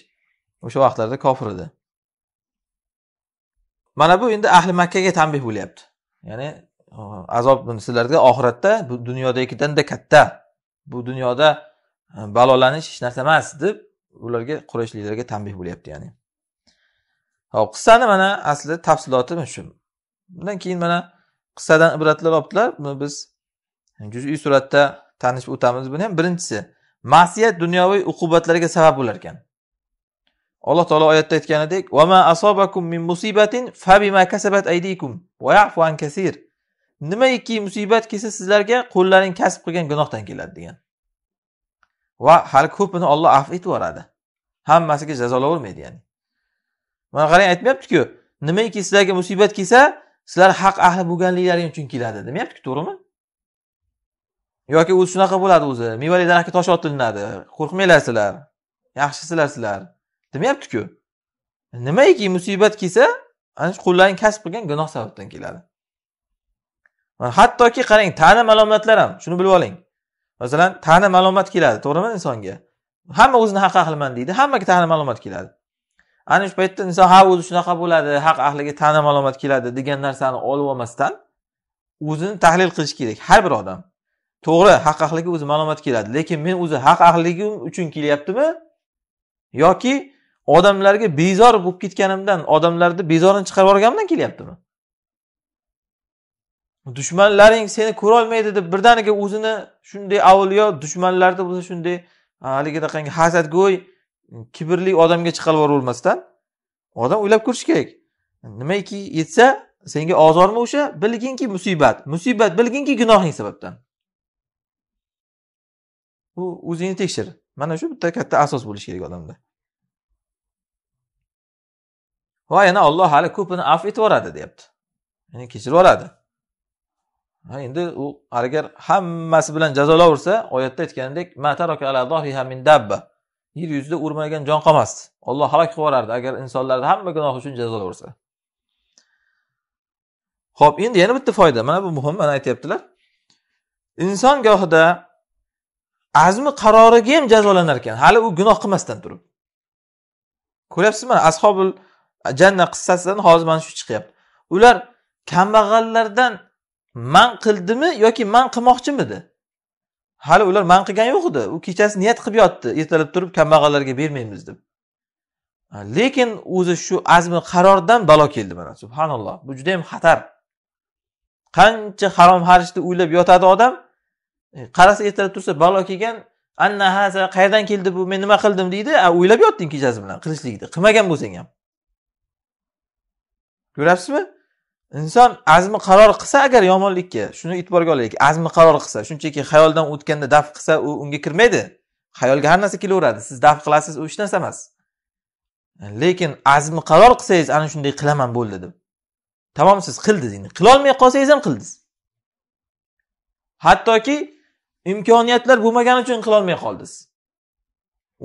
S1: o'sha vaqtlarda kofir edi mana bu endi ahli makkaga tanbeh bo'lyapti ya'ni azob sizlarga oxiratda bu dunyodagidanda katta bu dunyoda e, balolanish hech narsa emas deb ularga qurayshliklarga tanbeh bo'lyapti ya'ni hop qissani mana asli tafsiloti shu bundan keyin mana qissadan ibratlar olibdilar buni biz juziy suratda tanishib o'tamiz buni ham birinchisi ma'siyat dunyoviy uqubatlarga sabab bo'lar ekan alloh taolo oyatda aytganidek asobakum min musibatin kasabat va nimaiki musibat kelsa sizlarga qo'llaring kasb qilgan gunohdan keladi degan va hali ko'pini olloh afv etib yuboradi hammasiga jazolavermaydi ya'ni mana qarang aytmayaptiku nimaiki sizlarga musibat kelsa sizlar haq ahli bo'lganliklaring uchun keladi demayaptiku to'g'rimi yoki o'zi shunaqa bo'ladi o'zi mevali daraxtga tosh otilinadi qo'rqmanglar sizlar yaxshisizlar sizlar demayaptiku nimaiki musibat kelsa ana shu qo'llaring kasb qilgan gunoh sababdan keladi hattoki qarang tana malomatlar ham shuni bilib oling masalan tana malomat keladi to'g'rimi insonga hamma o'zini haq ahliman deydi hammaga tana malomat keladi ana shu paytda inson ha o'zi shunaqa bo'ladi haq ahliga tana malomat keladi degan narsani olib olmasdan o'zini tahlil qilish kerak har bir odam to'g'ri haq ahliga o'zi malomat keladi lekin men o'zi haq ahligim uchun kelyaptimi yoki odamlarga bezor bo'lib ketganimdan odamlarni bezorini chiqarib yuborganimdan kelyaptimi dushmanlaring seni ko'rolmaydi deb birdaniga o'zini shunday avliyo dushmanlarni bo'lsa shunday haligi anaqangi hasadgo'y kibrli odamga chiqarib yuboravermasdan odam o'ylab ko'rishi kerak nimaki yetsa senga ozormi o'sha bilginki musibat musibat bilginki gunohing sababdan u o'zingni tekshir mana shu bitta katta asos bo'lishi kerak odamda va yana olloh hali ko'pini af etib yuboradi deyapti ya'ni kechirib yuboradi endi u agar hammasi bilan jazolaversa oyatda aytganidek yer yuzida urmagan jon qolmasdi olloh halok qilib yuborardi agar insonlarni hamma gunohi uchun jazolaversa ho'p endi yana bitta foyda mana bu muhim mana aytyaptilar inson gohida azmi qaroriga ham jazolanar ekan hali u gunoh qilmasdan turib ko'ryapsizmi ashobil janna qissasidan hozir mana shu chiqyapti ular kambag'allardan man qildimi yoki man qilmoqchimidi hali ular man qilgani yo'q edi u kechasi niyat qilib yotdi ertalab turib kambag'allarga bermaymiz deb lekin o'zi shu azmi qarordan balo keldi mana subhanalloh bu juda yam xatar qancha harom harishni o'ylab yotadi odam e, qarasa ertalab tursa balo kelgan anna haza qayerdan keldi bu men nima qildim deydi o'ylab yotding kechasi bilan qilishlikni qilmagan bo'lsang ham ko'ryapsizmi inson azmi qaror qilsa agar yomonlikka shuni e'tiborga olaylik azmi qaror qilsa shunchaki xayoldan o'tganda daf qilsa u unga kirmaydi xayolga har narsa kelaveradi siz daf qilasiz u hech narsa emas lekin azmi qaror qilsangiz ana shunday qilaman bo'ldi deb tamom siz qildiz endi qilolmay qolsangiz ham qildiz hattoki imkoniyatlar bo'lmagani uchun qilolmay qoldiz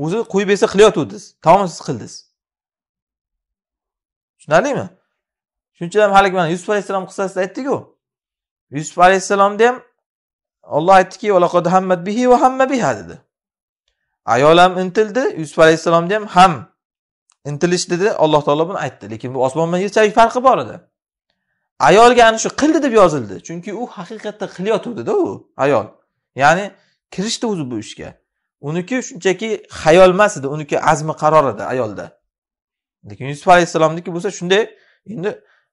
S1: o'zi qo'yib bersa qilayotgandingiz tamom siz qildiz tushunarlimi shuning uchun ham haligi mana yusuf alayhissalom qissasida aytdiku yusuf alayhissalomni ham olloh aytdiki bihi va hamma dedi ayol ham intildi yusuf alayhissalomni ham ham intilish dedi alloh taolo buni aytdi lekin bu osmon bilan yerchalik farqi bor edi ayolga ana shu qildi deb yozildi chunki u haqiqatda qilayotgandida u ayol ya'ni kirishdi o'zi bu ishga uniki shunchaki xayol emas edi uniki azmi qaror edi ayolda lekin yusuf alayhissalomniki bo'lsa shunday endi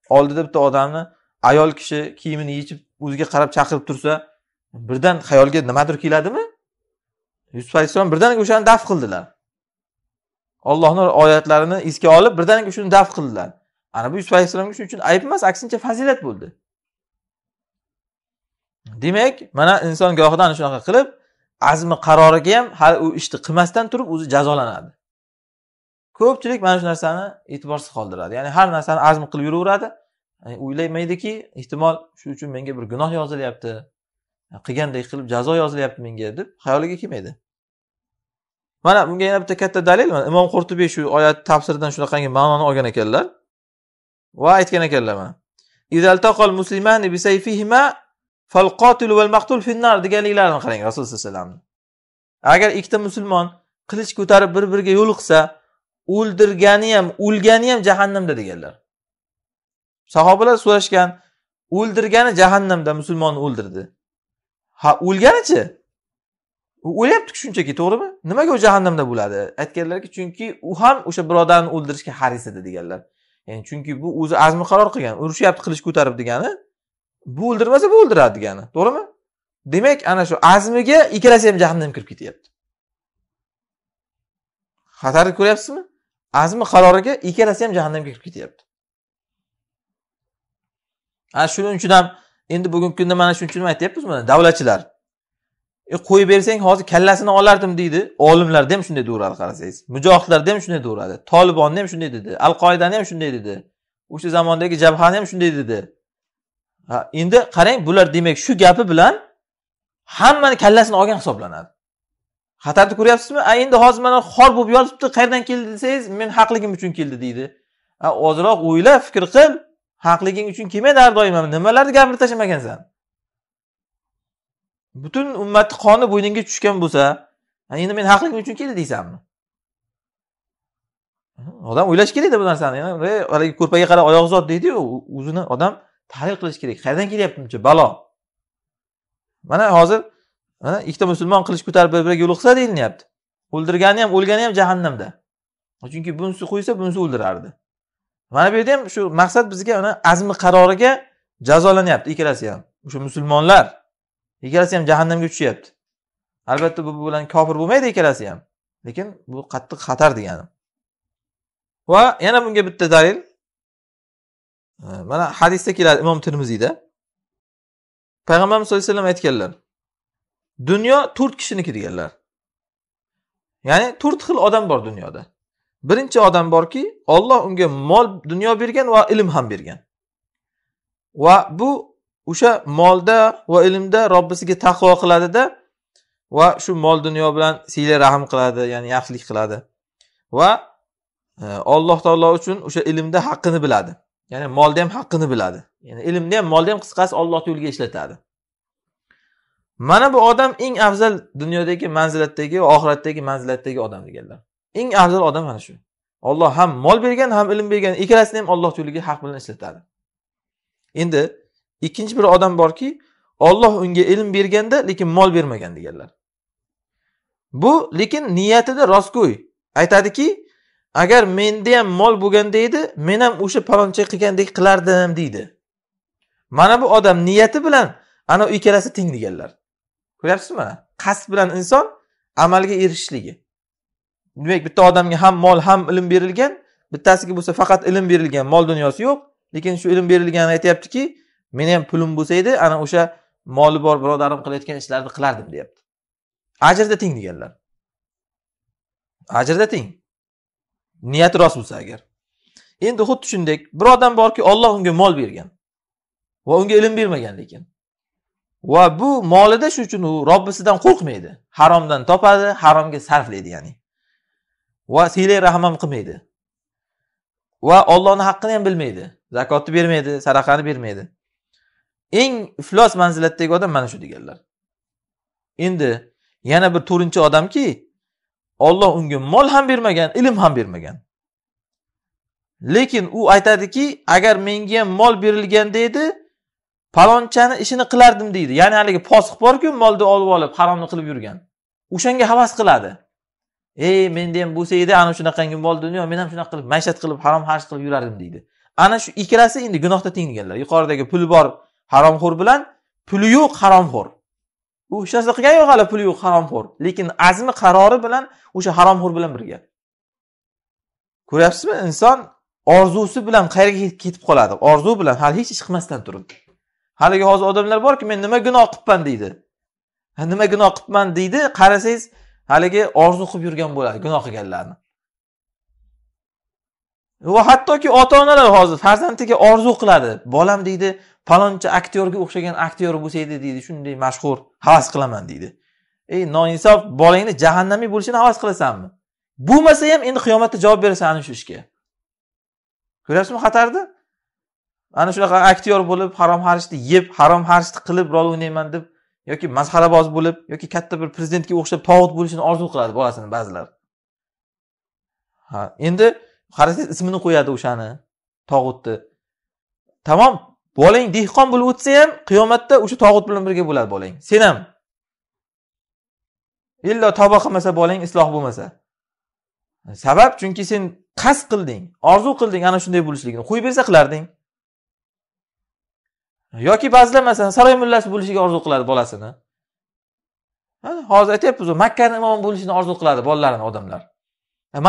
S1: oldida bitta odamni ayol kishi kiyimini yechib o'ziga qarab chaqirib tursa birdan xayolga nimadir keladimi yusuf alayhissalom birdaniga o'shani daf qildilar ollohni oyatlarini esga olib birdaniga shuni daf qildilar ana bu yusuf alayhissalomga shuning uchun ayb emas aksincha fazilat bo'ldi demak mana inson gohida ana shunaqa qilib azmi qaroriga ham hali u ishni qilmasdan turib o'zi jazolanadi ko'pchilik mana shu narsani e'tiborsiz qoldiradi ya'ni har narsani azm qilib yuraveradi o'ylaymaydiki ehtimol shu uchun menga bir gunoh yozilyapti qilgandek qilib jazo yozilyapti menga deb xayoliga kelmaydi mana bunga yana bitta katta dalil mana imom qurtubiy shu oyat tafsiridan shunaqangi ma'noni olgan ekanlar va aytgan ekanlar mana deganliklarini qarang rasul sallallohu alayhi agar ikkita musulmon qilich ko'tarib bir biriga yo'liqsa o'ldirgani ham o'lgani ham jahannamda deganlar sahobalar so'rashgan o'ldirgani jahannamda musulmonni o'ldirdi ha o'lganichi u o'lyapti shunchaki to'g'rimi nimaga u jahannamda bo'ladi aytganlarki chunki u ham o'sha birodarni o'ldirishga haris edi deganlar ya'ni chunki bu o'zi azmi qaror qilgan urushyapti qilich ko'tarib degani bu o'ldirmasa bu o'ldiradi degani to'g'rimi demak ana shu azmiga ikkalasi ham jahannamga kirib ketyapti xatarni ko'ryapsizmi azmi qaroriga ikkalasi ham jahannamga kirib ketyapti ana shuning uchun ham endi bugungi kunda mana shuning uchun aytyapmiz mana davlatchilar e qo'yib bersang hozir kallasini olardim deydi olimlarda ham shunday deyveradi qarasangiz mujohidlarni ham shunday deyveradi tolibonni ham shunday dedi al qoidani ham shunday dedi o'sha zamondagi jabhani ham shunday dedi ha endi qarang bular demak shu gapi bilan hammani kallasini olgan hisoblanadi xatarni ko'ryapsizmi a endi hozir mana xor bo'lib yotibdi qayerdan keldi desangiz men haqligim uchun keldi deydi ozroq o'yla fikr qil haqliging uchun kelmaydi har doim ham nimalarni gapirib tashlamagansan butun ummatni qoni bo'yningga tushgan bo'lsa endi men haqligim uchun keldi deysanmi odam o'ylashi kerakda bu narsani haligi ko'rpaga qarab oyoq uzot deydiyu o'zini odam tahlil qilishi kerak qayerdan kelyapti buncha balo mana hozir ikkita musulmon qilich ko'tarib bir biriga yo'liqsa deyilyapti o'ldirgani ham o'lgani ham jahannamda chunki bunisi qo'ysa bunisi o'ldirardi mana bu yerda ham shu maqsad bizga mana azmi qaroriga jazolanyapti ikkalasi ham o'sha musulmonlar ikkalasi ham jahannamga tushyapti albatta bu bilan kofir bo'lmaydi ikkalasi ham lekin bu qattiq xatar degani va yana bunga bitta dalil mana hadisda keladi imom termiziyda payg'ambarimiz sallallohu alayhi vasallam aytganlar dunyo to'rt kishiniki deganlar ya'ni to'rt xil odam bor dunyoda birinchi odam borki olloh unga mol dunyo bergan va ilm ham bergan va bu o'sha molda va ilmda robbisiga taqvo qiladida va shu mol dunyo bilan siyla rahm qiladi ya'ni yaxshilik qiladi va e, alloh taolo uchun o'sha ilmda haqqini biladi ya'ni molda ham haqqini biladi ya'ni ilmni ham molni ham qisqasi ollohni yo'liga ishlatadi mana bu odam eng afzal dunyodagi manzilatdagi va oxiratdagi manzilatdagi odam deganlar eng afzal odam mana shu olloh ham mol bergan ham ilm bergan ikkalasini ham olloh yo'liga haq bilan ishlatadi endi ikkinchi bir odam borki olloh unga ilm berganda lekin mol bermagan deganlar bu lekin niyatida rostgo'y aytadiki agar menda ham mol bo'lganda edi men ham o'sha palonchi qilgandek qilardim deydi mana bu odam niyati bilan ana ikkalasi teng deganlar ko'ryapsizmi qasd bilan inson amalga erishishligi demak bitta odamga ham mol ham ilm berilgan bittasiga bo'lsa faqat ilm berilgan mol dunyosi yo'q lekin shu ilm berilganini aytyaptiki meni ham pulim bo'lsa edi ana o'sha moli bor birodarim qilayotgan ishlarni qilardim deyapti ajrda teng deganlar ajrda teng niyati rost bo'lsa agar endi xuddi shunday bir odam borki olloh unga mol bergan va unga ilm bermagan lekin va bu molida shuning uchun u robbisidan qo'rqmaydi haromdan topadi haromga sarflaydi ya'ni va siylay rahm ham qilmaydi va ollohni haqqini ham bilmaydi zakotni bermaydi sadaqani bermaydi eng iflos manzilatdagi odam mana shu deganlar endi yana bir to'rtinchi odamki olloh unga mol ham bermagan ilm ham bermagan lekin u aytadiki agar menga ham mol berilganda edi palonchani ishini qilardim deydi ya'ni haligi posiq borku molni olib olib haromni qilib yurgan o'shanga havas qiladi ey menda ham bo'lsa edi ana shunaqangi mol dunyo men ham shunaqa qilib maishat qilib harom xarj qilib yurardim deydi ana shu ikkalasi endi gunohda teng deganlar yuqoridagi puli bor haromxo'r bilan puli yo'q haromxo'r u hech narsa qilgani yo'q hali puli yo'q haromxo'r lekin azmi qarori bilan o'sha haromxo'r bilan birga ko'ryapsizmi inson orzusi bilan qayerga ketib qoladi orzu bilan hali hech ish qilmasdan turib haligi hozir odamlar borki men nima gunoh qilibman deydi nima gunoh qilibman deydi qarasangiz haligi orzu qilib yurgan bo'ladi gunoh qilganlarni va hattoki ota onalar hozir farzandiga orzu qiladi bolam deydi paloncha aktyorga o'xshagan aktyor bo'lsa edi deydi shunday mashhur havas qilaman deydi ey noinsof bolangni jahannamiy bo'lishini havas qilasanmi bo'lmasa ham endi qiyomatda javob berasan ana shu ishga ko'ryapsizmi xatarni ana shunaqa aktyor bo'lib harom harishni yeb harom harishni qilib rol o'ynayman deb yoki masxaraboz bo'lib yoki katta bir prezidentga o'xshab tog'ut bo'lishini orzu qiladi bolasini ba'zilar ha endi qarasangiz ismini qo'yadi o'shani tog'utni tamom bolang dehqon bo'lib o'tsa ham qiyomatda o'sha tog'ut bilan birga bo'ladi bolang sen ham illo tavba qilmasa bolang isloh bo'lmasa sabab chunki sen qasd qilding orzu qilding ana shunday bo'lishligini qo'yib bersa qilarding yoki ba'zilar masalan saroy mullasi bo'lishiga orzu qiladi bolasini hozir aytyapmiz makkani imomi bo'lishini orzu qiladi bolalarini odamlar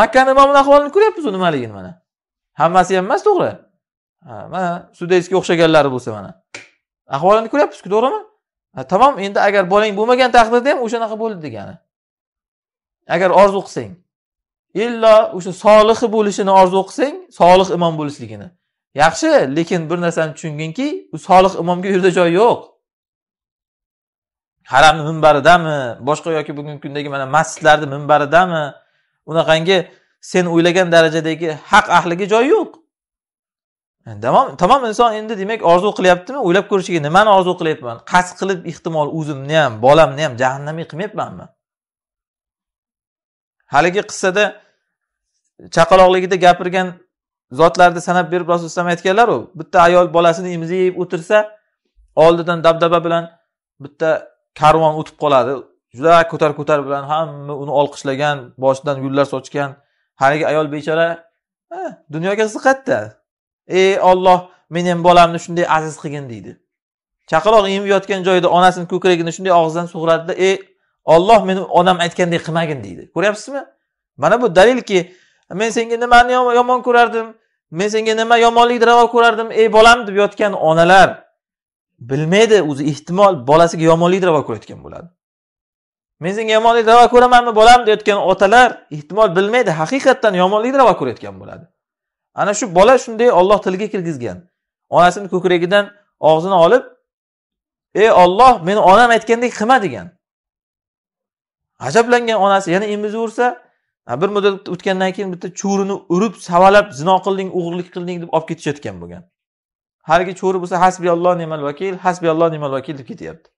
S1: makkani imomini ahvolini ko'ryapmiz nimaligini mana hammasi ham emas to'g'ri mana sudeyskga o'xshaganlari bo'lsa mana ahvolini ko'ryapmizku to'g'rimi tamom endi agar bolang bo'lmagan taqdirda ham o'shanaqa bo'ldi degani agar orzu qilsang illo o'sha solihi bo'lishini orzu qilsang solih imom bo'lishligini yaxshi lekin bir narsani tushunginki u solih imomga u yerda joy yo'q haramni minbaridami boshqa yoki bugungi kundagi mana masjidlarni minbaridami unaqangi sen o'ylagan darajadagi haq ahliga joy yo'q tamom tamom inson endi demak orzu qilyaptimi o'ylab ko'rishiga nimani orzu qilyapman qasd qilib ehtimol o'zimni ham bolamni ham jahannamga qilmayapmanmi haligi qissada chaqaloqligida gapirgan zotlarni sanab berib rasululloh alayhisalom aytganlaru bitta ayol bolasini emizib o'tirsa oldidan dabdaba bilan bitta karvon o'tib qoladi juda ko'tar ko'tar bilan hamma uni olqishlagan boshidan gullar sochgan haligi ayol bechora dunyoga ziqatda ey olloh meni ham bolamni shunday aziz qilgin deydi chaqaloq emib yotgan joyida onasini ko'kragini shunday og'zidan sug'radida ey olloh meni onam aytgandek qilmagin deydi ko'ryapsizmi mana bu dalilki men senga nimani yomon ko'rardim men senga nima yomonlikni ravo ko'rardim ey bolam deb yotgan onalar bilmaydi o'zi ehtimol bolasiga yomonlikni ravo ko'rayotgan bo'ladi men senga yomonlikni ravo ko'ramanmi bolam deyotgan otalar ehtimol bilmaydi haqiqatdan yomonlikni ravo ko'rayotgan bo'ladi ana shu bola shunday olloh tiliga kirgizgan onasini ko'kragidan og'zini olib ey olloh meni onam aytgandek qilma degan ajablangan onasi yana emizaversa bir muddat o'tgandan keyin bitta cho'rini urib savalab zino qilding o'g'irlik qilding deb olib ketishayotgan bo'lgan haligi cho'ri bo'lsa hasbi alloh nemal vakil hasbi alloh nemal vakil deb ketyapti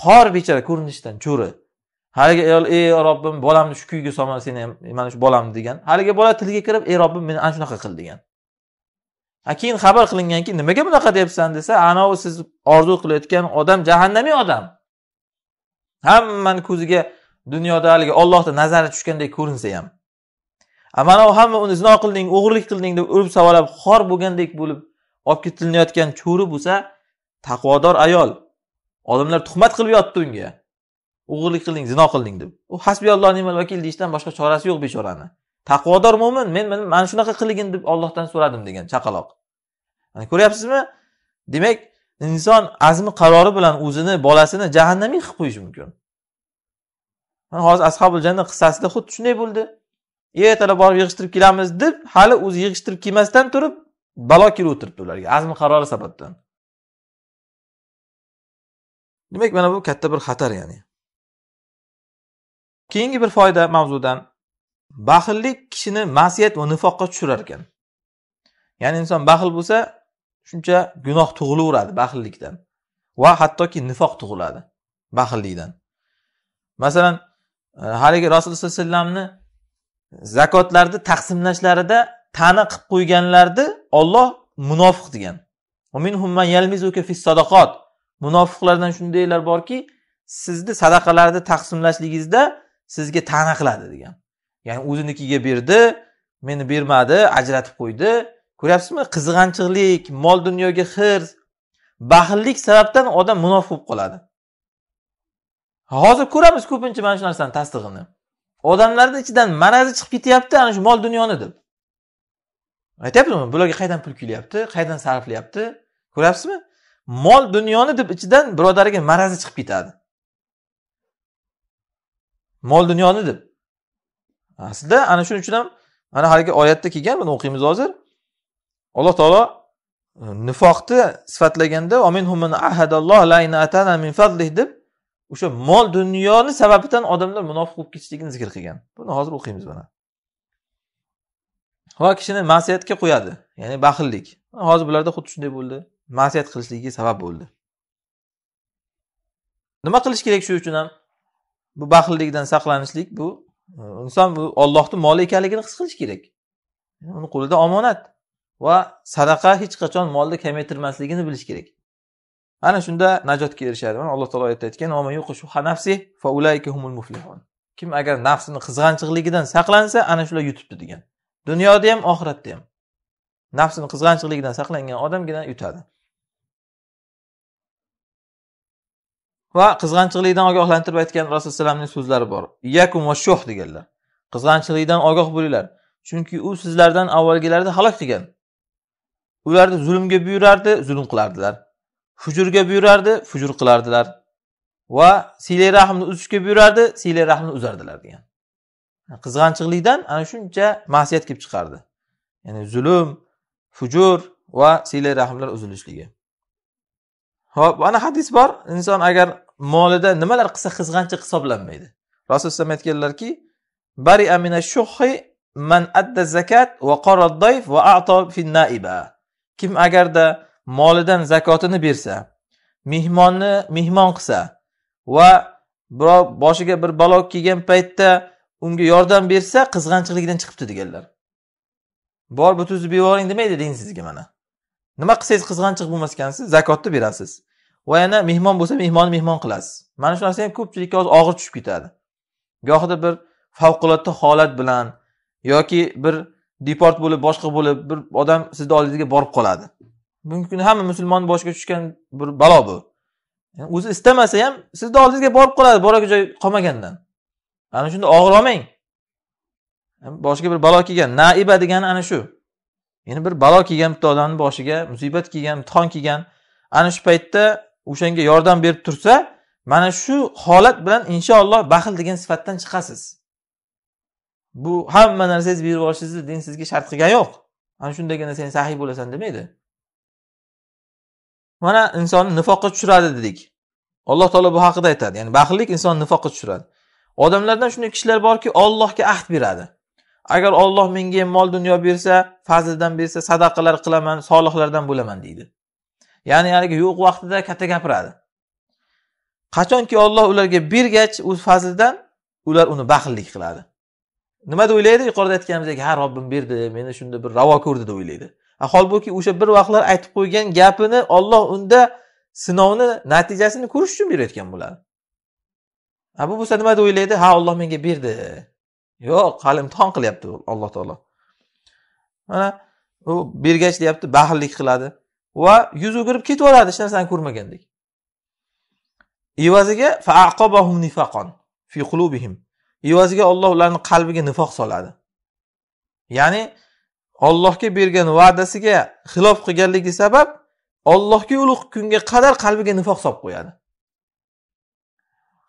S1: xor bechora ko'rinishdan cho'ri haligi ayol ey robbim bolamni shu kuyga solma seni ham mana shu bolamni degan haligi bola tilga kirib ey robbim meni ana shunaqa qil degan keyin xabar qilinganki nimaga bunaqa deyapsan desa anavi siz orzu qilayotgan odam jahannamiy odam hammani ko'ziga dunyoda haligi ollohni nazari tushgandek ko'rinsa ham mana u hamma uni zino qilding o'g'irlik qilding deb urib savalab xor bo'lgandek bo'lib olib ketilayotgan cho'ri bo'lsa taqvodor ayol odamlar tuhmat qilib yotdi unga o'g'irlik qilding zino qilding deb u hasbi alloh nimal vakil deyishdan boshqa chorasi yo'q bechorani taqvodor mo'min men mana shunaqa qilgin deb ollohdan so'radim degan chaqaloq yani ko'ryapsizmi demak inson azmi qarori bilan o'zini bolasini jahannamga qilib qo'yishi mumkin mana hozir ashabul janna qissasida xuddi shunday bo'ldi ertalab borib yig'ishtirib kelamiz deb hali o'zi yig'ishtirib kelmasdan turib balo kelib o'tiribdi ularga azmi qarori sababdan demak mana bu katta bir xatar ya'ni keyingi bir foyda mavzudan baxillik kishini masiyat va nifoqqa tushirar ekan ya'ni inson baxil bo'lsa shuncha gunoh tug'ilaveradi baxillikdan va hattoki nifoq tug'iladi baxillikdan masalan haligi rasululloh sallallohu alayhi vasallamni zakotlarni taqsimlashlarida tana qilib qo'yganlarni olloh munofiq degan munofiqlardan shundaylar borki sizni sadaqalarni taqsimlashligingizda sizga tana qiladi degan ya'ni o'zinikiga berdi meni bermadi ajratib qo'ydi ko'ryapsizmi qizg'anchiqlik mol dunyoga hirs baxillik sababdan odam munofiq bo'lib qoladi hozir ko'ramiz ko'pincha mana shu narsani tasdig'ini odamlarni ichidan marazi chiqib ketyapti ana shu mol dunyoni deb aytyapmizmi bularga qayerdan pul kelyapti qayerdan sarflayapti ko'ryapsizmi mol dunyoni deb ichidan birodariga marazi chiqib ketadi mol dunyoni deb aslida ana shuning uchun ham mana haligi oyatda kelgan buni o'qiymiz hozir alloh taolo e, nifoqni sifatlaganda deb o'sha mol dunyoni sababidan odamlar munofiq bo'lib ketishligini zikr qilgan buni hozir o'qiymiz mana va kishini masiyatga qo'yadi ya'ni baxillik hozir bularda xuddi shunday bo'ldi masiyat qilishligiga sabab bo'ldi nima qilish kerak shu uchun ham bu baxillikdan saqlanishlik bu inson bu ollohni moli ekanligini his qilish kerak uni qo'lida omonat va sadaqa hech qachon molni kamaytirmasligini bilish kerak ana shunda najotga erishadi mana alloh taolo oyatda kim agar nafsini qizg'anchiqligidan saqlansa ana shular yutibdi degan dunyoda ham oxiratda ham nafsini qizg'anchiqligidan saqlangan odamgina yutadi va qizg'anchiqlikdan ogohlantirib aytgan rasululloh alayhi so'zlari bor yakum va shuh deganlar qizg'anchiqlikdan ogoh bo'linglar chunki u sizlardan avvalgilarni halok qilgan ularni zulmga buyurardi zulm qilardilar fujurga buyurardi fujur qilardilar va siylay rahmni uzishga buyurardi siylay rahmni uzardilar degan yani qizg'anchiqlikdan ana shuncha ma'siyat kelib chiqardi ya'ni zulm fujur va siylay rahmlar uzilishligi ho'p ana hadis bor inson agar molida nimalar qilsa qizg'anchiq hisoblanmaydi rasululloh aytganlarki bari amina shuhi man adda zakat va qora va ato fin naiba kim agarda molidan zakotini bersa mehmonni mehmon qilsa va birov boshiga bir balo kelgan paytda unga yordam bersa qizg'anchiqlikdan chiqibdi deganlar bor bu tuzni berib yuboring demaydi din sizga mana nima qilsangiz qizg'anchiq bo'lmas ekansiz zakotni berasiz va yana mehmon bo'lsa mehmonni mehmon qilasiz mana shu narsa ham ko'pchilikka hozir og'ir tushib ketadi gohida bir favqulodda holat bilan yoki bir deport bo'lib boshqa bo'lib bir odam sizni oldingizga borib qoladi mumkin hamma musulmonni boshiga tushgan bir balo bu o'zi istamasa ham sizni oldingizga borib qoladi borar joy qolmagandan ana shunda og'ir olmang boshiga bir balo kelgan naiba degani ana shu ya'ni bir balo kelgan bitta odamni boshiga musibat kelgan imtihon kelgan ana shu paytda o'shanga yordam berib tursa mana shu holat bilan inshaalloh baxil degan sifatdan chiqasiz bu hamma narsangizni berib yuborishingizni din sizga shart qilgani yo'q ana shundagina sen sahiy bo'lasan demaydi mana insonni nifoqqa tushiradi dedik alloh taolo bu haqida aytadi ya'ni baxillik insonni nifoqqa tushiradi odamlardan shunday kishilar borki ollohga ahd beradi agar olloh menga mol dunyo bersa fazlidan bersa sadaqalar qilaman solihlardan bo'laman deydi ya'ni haligi yo'q vaqtida katta gapiradi qachonki olloh ularga bergach o'z fazlidan ular uni baxillik qiladi nima deb o'ylaydi yuqorida aytganimizdek ha robbim berdi meni shunda bir ravo ko'rdi deb o'ylaydi holbuki o'sha bir vaqtlar aytib qo'ygan gapini olloh unda sinovni natijasini ko'rish uchun berayotgan bo'ladi abu bo'lsa nima deb o'ylaydi ha olloh menga berdi yo'q hali imtihon qilyapti alloh taolo mana u bergach deyapti baxillik qiladi va yuz o'girib ketib yuboradi hech narsani ko'rmagandek evaziga evaziga olloh ularni qalbiga nifoq soladi ya'ni Allohga bergan va'dasiga xilof qilganligi sabab Allohga ulug' kunga qadar qalbiga nifoq solib qo'yadi.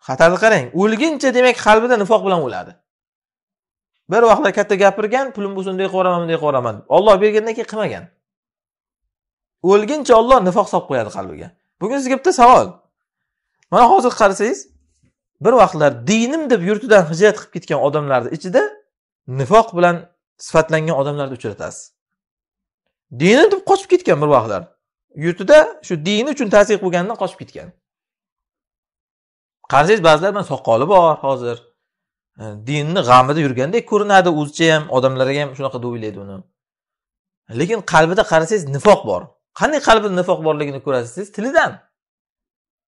S1: Xatarni qarang, o'lguncha demak qalbida nifoq bilan o'ladi. Bir vaqtlar katta gapirgan, pulim bo'lsin deb qo'raman, deb qo'raman. Alloh bergandan keyin qilmagan. O'lguncha Alloh nifoq solib qo'yadi qalbiga. Bugun sizga bitta savol. Mana hozir qarasangiz, bir vaqtlar dinim deb yurtidan hijrat qilib ketgan odamlarni ichida nifoq bilan sifatlangan odamlarni uchratasiz dini deb qochib ketgan bir vaqtlar yurtida shu dini uchun tasdiq qilgandan qochib ketgan qarasangiz ba'zilar bilan soqoli bor hozir e, dinni g'amida yurgandek ko'rinadi o'zicha ham odamlarga ham shunaqa deb o'ylaydi uni lekin qalbida qarasangiz nifoq bor qanday qalbida nifoq borligini ko'rasiz tilidan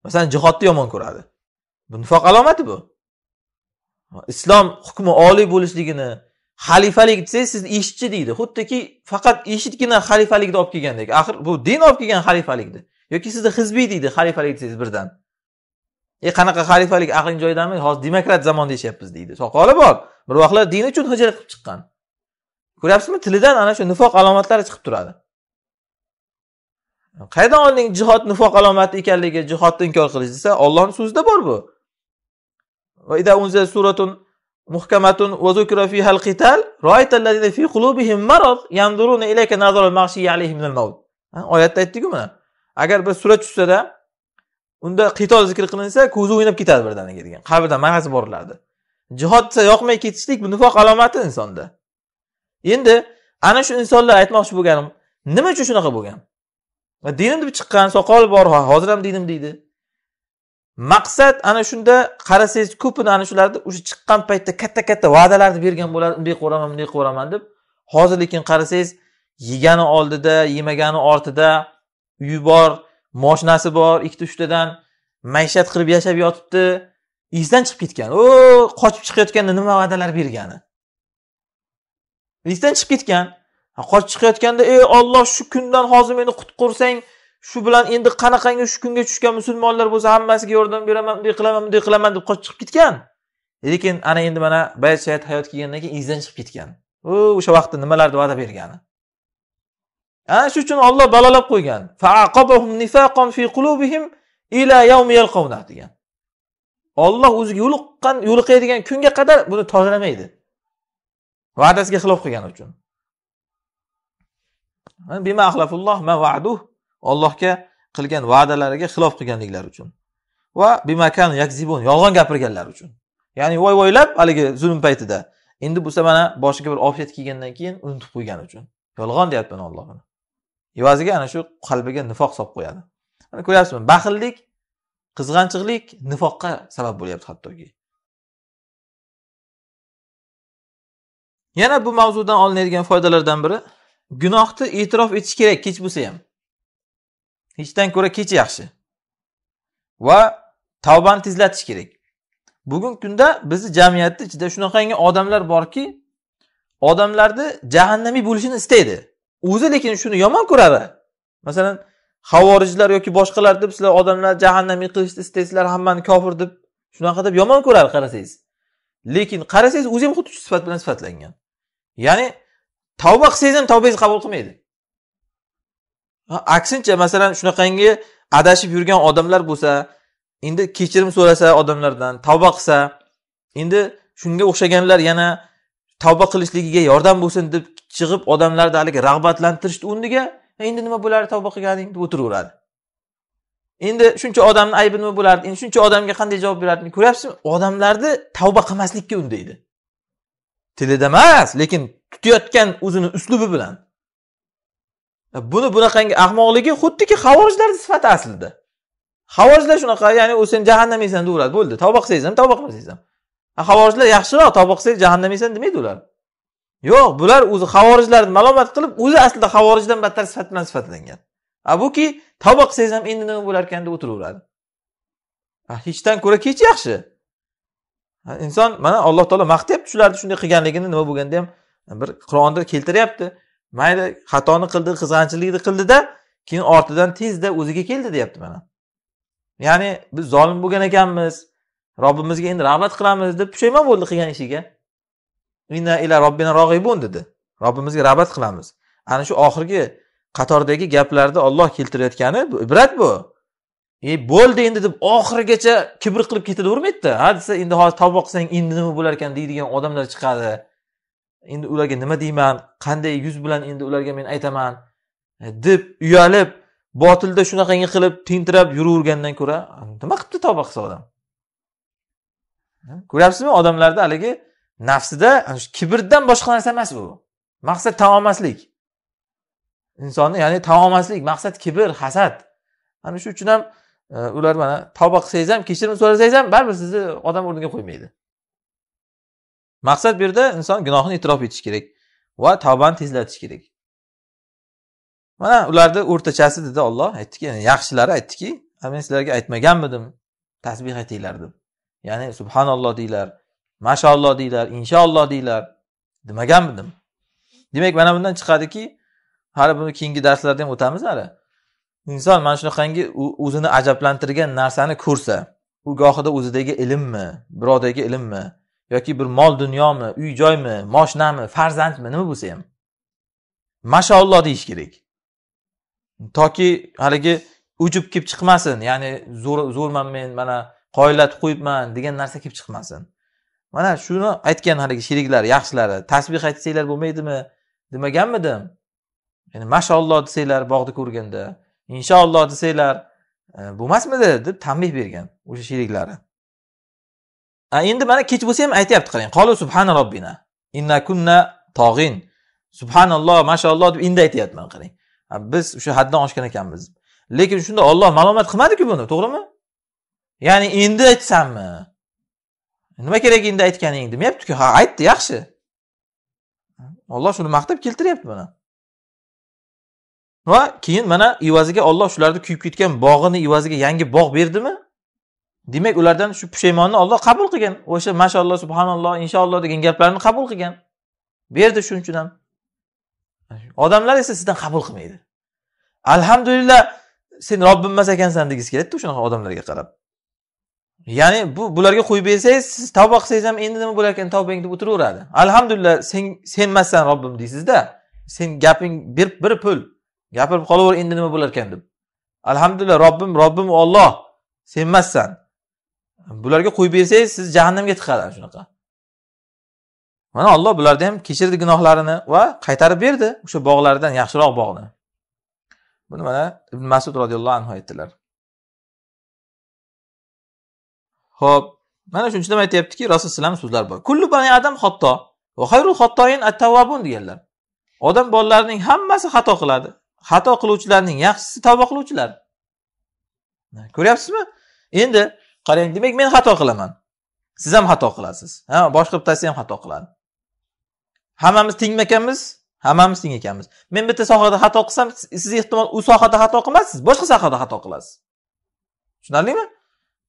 S1: masalan jihodni yomon ko'radi bu nifoq alomati bu islom hukmi oliy bo'lishligini xalifalik desangiz sizni eshitchi deydi xuddiki faqat eshitgina xalifalikni olib kelgandek axir bu din olib kelgan xalifalikni yoki sizni hizbiy deydi xalifalik desangiz birdan e qanaqa xalifalik aqling joyidami hozir demokrat zamonda yashayapmiz deydi soqoli bor bir vaqtlar din uchun hijrat qilib chiqqan ko'ryapsizmi tilidan ana shu nifoq alomatlari chiqib turadi qayerdan olding jihod nifoq alomati ekanligi jihodni inkor qilish desa ollohni so'zida bor bu muhkamatun va zukra fiha al-qital ra'ayta allazina fi qulubihim marad yanzuruna ilayka nazar al-maghshi alayhim min al-maut oyatda aytdik mana agar bir sura tushsa-da unda qitol zikr qilinsa ko'zi o'ynab ketadi birdaniga degan qabrdan manhasi boriladi jihod desa yoqmay ketishlik bu nifoq alomati insonda endi ana shu insonlar aytmoqchi bo'lganim nima uchun shunaqa bo'lgan dinim deb chiqqan soqol bor hozir ham dinim deydi maqsad ana shunda qarasangiz ko'pini ana shularni o'sha chiqqan paytda katta katta va'dalarni bergan bo'ladi bunday qilib qo'raman bunday qilib qo'raman deb hozir lekin qarasangiz yegani oldida yemagani ortida uyi bor moshinasi bor ikkita uchtadan maishat qilib yashab yotibdi esdan chiqib ketgan o qochib chiqayotganda nima va'dalar bergani esdan chiqib ketgan qochib chiqayotganda ey olloh shu kundan hozir meni qutqursang shu bilan endi qanaqangi shu kunga tushgan musulmonlar bo'lsa hammasiga yordam beraman bunday qilaman bunday qilaman deb qochib chiqib ketgan lekin ana endi mana bayat shayat hayot kelgandan keyin izdan chiqib ketgan u o'sha vaqtda nimalarni va'da bergani ana shu uchun olloh balolab qo'ygan degan olloh o'ziga yo'liqqan yo'liqadigan kunga qadar buni tozalamaydi va'dasiga xilof qilgani uchun bima axlafulloh ma vaduh Allohga qilgan va'dalariga xilof qilganliklari uchun va bimakan yakzibun yolg'on gapirganlari uchun ya'ni voy voylab haligi zulm paytida endi bo'lsa mana boshiga bir ofiyat kelgandan keyin unutib qo'ygani uchun yolg'on deyapman ollohni evaziga ana shu qalbiga nifoq solib qo'yadi mana ko'ryapsizmi baxillik qizg'anchiqlik nifoqqa sabab bo'lyapti hattoki yana bu mavzudan olinadigan foydalardan biri gunohni e'tirof etish kerak kech bo'lsa ham hechdan ko'ra kech yaxshi va tavbani tezlatish kerak bugungi kunda bizni jamiyatni ichida shunaqangi odamlar borki odamlarni jahannamiy bo'lishini istaydi o'zi lekin shuni yomon ko'radi masalan havorijlar yoki boshqalar deb sizlar odamlarni jahannamiy qilishni istaysizlar hammani kofir deb shunaqa deb yomon ko'radi qarasangiz lekin qarasangiz o'zi ham xuddi shu sifat bilan sifatlangan ya'ni tavba qilsangiz ham tavbangizni qabul qilmaydi aksincha masalan shunaqangi adashib yurgan odamlar bo'lsa endi kechirim so'rasa odamlardan tavba qilsa endi shunga o'xshaganlar yana tavba qilishligiga yordam bo'lsin deb chiqib odamlarni haligi rag'batlantirishni o'rniga endi nima bo'lardi tavba qilganing deb o'tiraveradi endi shuncha odamni aybi nima bo'lardi endi shuncha odamga qanday javob berardi ko'ryapsizmi odamlarni tavba qilmaslikka undaydi tilida emas lekin tutayotgan o'zini uslubi bilan buni bunaqangi ahmoqligi xuddiki havorijlarni sifati aslida havorijlar shunaqa ya'ni u sen jahannam yeysan deyaveradi bo'ldi tavba qilsangiz ham tavba qilmasangiz ham havorijlar yaxshiroq tavba qilsangiz jahannam yeysan demaydi ular yo'q bular o'zi havorijlarni malomat qilib o'zi aslida havorijdan battar sifat bilan sifatlangan a buki tavba qilsangiz ham endi nima bo'larkan deb o'tiraveradi hechdan ko'ra kech yaxshi inson mana alloh taolo maqtayapti shularni shunday qilganligini nima bo'lganda ham bir qur'onda keltiryapti mayli xatoni qildi qizg'anchilikni qildida keyin ortidan tezda o'ziga keldi deyapti mana ya'ni biz zolim bo'lgan ekanmiz robbimizga endi rag'bat qilamiz deb pushaymon bo'ldi qilgan ishiga inna ila robbina rog'ibun dedi robbimizga rag'bat qilamiz ana shu oxirgi qatordagi gaplarni olloh keltirayotgani ibrat bu e bo'ldi endi deb oxirigacha kibr qilib ketavermaydida ha desa endi hozir tavba qilsang endi nima bo'larkan deydigan odamlar chiqadi endi ularga nima deyman qanday yuz bilan endi ularga men aytaman e, deb uyalib botilda shunaqangi qilib tentirab yuravergandan ko'ra nima qilibdi tavba qilsa odam ko'ryapsizmi odamlarda haligi nafsida shu kibrdan boshqa narsa emas bu maqsad tan olmaslik insonni ya'ni tan olmaslik maqsad kibr hasad ana shu uchun ham e, ular mana tavba qilsangiz ham kechirim so'rasangiz ham baribir sizni odam o'rniga qo'ymaydi maqsad bu yerda inson gunohini e'tirof etishi kerak va tavbani tezlatish kerak mana ularni o'rtachasi dedi olloh aytdiki yani yaxshilari aytdiki men sizlarga aytmaganmidim tasbih aytinglar deb ya'ni subhanalloh deylar mashalloh deylar inshaalloh deylar demaganmidim demak mana bundan chiqadiki hali buni keyingi darslarda ham o'tamiz hali inson mana shunaqangi o'zini ajablantirgan narsani ko'rsa u gohida o'zidagi ilmmi birovdagi ilmmi yoki bir mol dunyomi uy joymi moshinami farzandmi nima bo'lsa ham mashaalloh deyish kerak toki haligi ujub kelib chiqmasin ya'ni zo'r zo'rman men mana qoyillatib qo'yibman degan narsa kelib chiqmasin mana shuni aytgan haligi sheriklar yaxshilari tasbih aytsanglar bo'lmaydimi demaganmidim ya'ni mashaalloh desanglar bog'da ko'rganda inshaalloh desanglar e, bo'lmasmidi deb tanbeh bergan o'sha sheriklari a endi mana kech bo'lsa ham aytyapti qarang qolu subhana robbina inna kunna tog'in subhanalloh mashaalloh deb endi aytyapti mana qarang biz o'sha haddan oshgan ekanmiz lekin shunda olloh malomat qilmadiku buni to'g'rimi ya'ni endi aytsammi nima kerak endi aytganing demayaptiku ha aytdi yaxshi olloh shuni maqtab keltiryapti mana va keyin mana evaziga olloh shularni kuyib ketgan bog'ini evaziga yangi bog' berdimi demak ulardan shu pushaymonni olloh qabul qilgan o'sha mashalloh subhanalloh inshaalloh degan gaplarni qabul qilgan berdi shuning uchun ham odamlar esa sizdan qabul qilmaydi alhamdulillah sen robbim emas ekansan degisi keladida o'shanaqa odamlarga qarab ya'ni bu bularga qo'yib bersangiz siz tavba qilsangiz ham endi nima bo'lar ekan tavbang deb o'tiraveradi alhamdulillah sen sen emassan robbim deysizda sen gaping bir bir pul gapirib qolaver endi nima bo'lar ekan deb alhamdulillah robbim robbim olloh sen emassan bularga qo'yib bersangiz siz jahannamga tiqadilar shunaqa mana olloh bularni ham kechirdi gunohlarini va qaytarib berdi o'sha bog'lardan yaxshiroq bog'ni buni mana ibn masud roziyallohu anhu aytdilar ho'p mana shuning uchun ham aytyaptiki rasululloh so'zlari bor kullu bani adam xatto va xattoin at deganlar odam bolalarining hammasi xato qiladi xato qiluvchilarning yaxshisi tavba qiluvchilar ko'ryapsizmi endi qarang demak men xato qilaman siz ham xato qilasiz ha boshqa bittasi ham xato qiladi hammamiz tengmi ekanmiz hammamiz teng ekanmiz men bitta sohada xato qilsam siz ehtimol u sohada xato qilmassiz boshqa sohada xato qilasiz tushunarlimi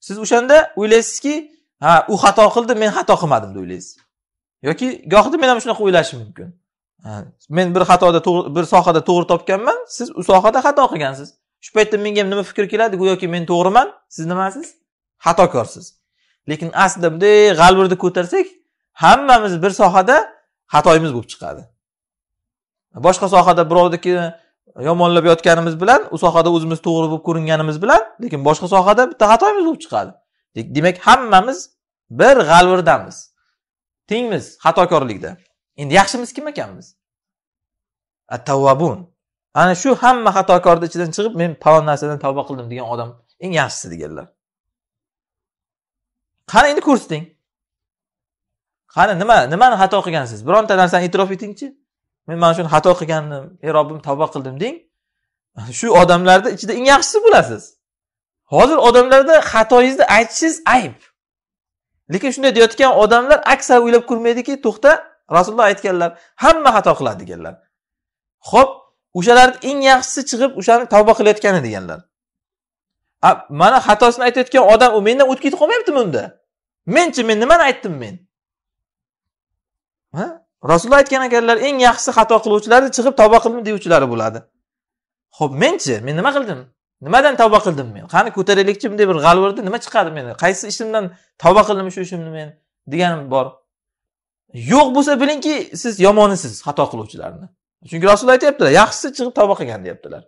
S1: siz o'shanda o'ylaysizki ha u xato qildi men xato qilmadim deb o'ylaysiz yoki gohida men ham shunaqa o'ylashim mumkin men bir xatoda bir sohada to'g'ri topganman siz u sohada xato qilgansiz shu paytda menga ham nima fikr keladi go'yoki men to'g'riman siz nimasiz xatokorsiz lekin aslida bunday g'alvirni ko'tarsak hammamiz bir sohada xatoyimiz bo'lib chiqadi boshqa sohada birovniki yomonlab yotganimiz bilan u sohada o'zimiz to'g'ri bo'lib ko'ringanimiz bilan lekin boshqa sohada bitta xatoyimiz bo'lib chiqadi demak hammamiz bir g'alvirdamiz tengmiz xatokorlikda endi yaxshimiz kim ekanmiz attavvabun ana shu hamma xatokorni ichidan chiqib men palon narsadan tavba qildim degan odam eng yaxshisi deganlar qani endi ko'rsating qani nima nimani xato qilgansiz bironta narsani e'tirof etingchi men mana shuni xato qilgandim ey robbim tavba qildim deng shu odamlarni ichida eng yaxshisi bo'lasiz hozir odamlarda xatoyingizni aytishingiz ayb lekin shunday deyotgan odamlar aksar o'ylab ko'rmaydiki to'xta rasululloh aytganlar hamma xato qiladi deganlar ho'p o'shalarni eng yaxshisi chiqib o'shani tavba qilayotgani deganlar mana xatosini aytayotgan odam u mendan o'tib ketib qolmayaptimi unda menchi men nimani aytdim men ha rasululloh aytgan ekanlar eng yaxshisi xato qiluvchilarni chiqib tavba qildim deyuvchilari bo'ladi ho'p menchi men nima qildim nimadan tavba qildim men qani ko'taraylikchi bunday bir g'alvirda nima chiqadi meni qaysi ishimdan tavba qildim shu ishimni men deganim bor yo'q bo'lsa bilingki siz yomonisiz xato qiluvchilarni chunki rasululloh aytyaptilar yaxshisi chiqib tavba qilgan deyaptilar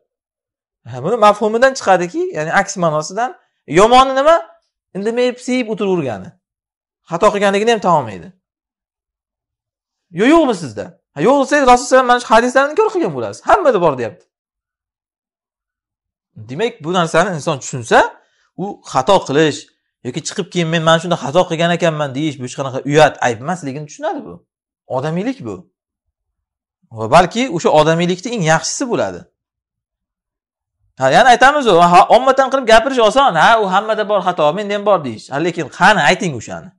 S1: buni mafhumidan chiqadiki ya'ni aks ma'nosidan yomoni nima indamay siyib o'tiravergani xato qilganligini ham tan olmaydi yo yo'qmi sizda yo'q desangiz rasululloh alayhi mana shu hadislarni inkor qilgan bo'lasiz hammada bor deyapti demak bu narsani inson tushunsa u xato qilish yoki chiqib keyin men mana shunda xato qilgan ekanman deyish bu hech qanaqa uyat ayb emasligini tushunadi bu odamiylik bu va balki o'sha odamiylikni eng yaxshisi bo'ladi ha yana aytamiz ommadan ommatan qilib gapirish oson ha u hammada bor xato menda ham bor deyish lekin qani ayting o'shani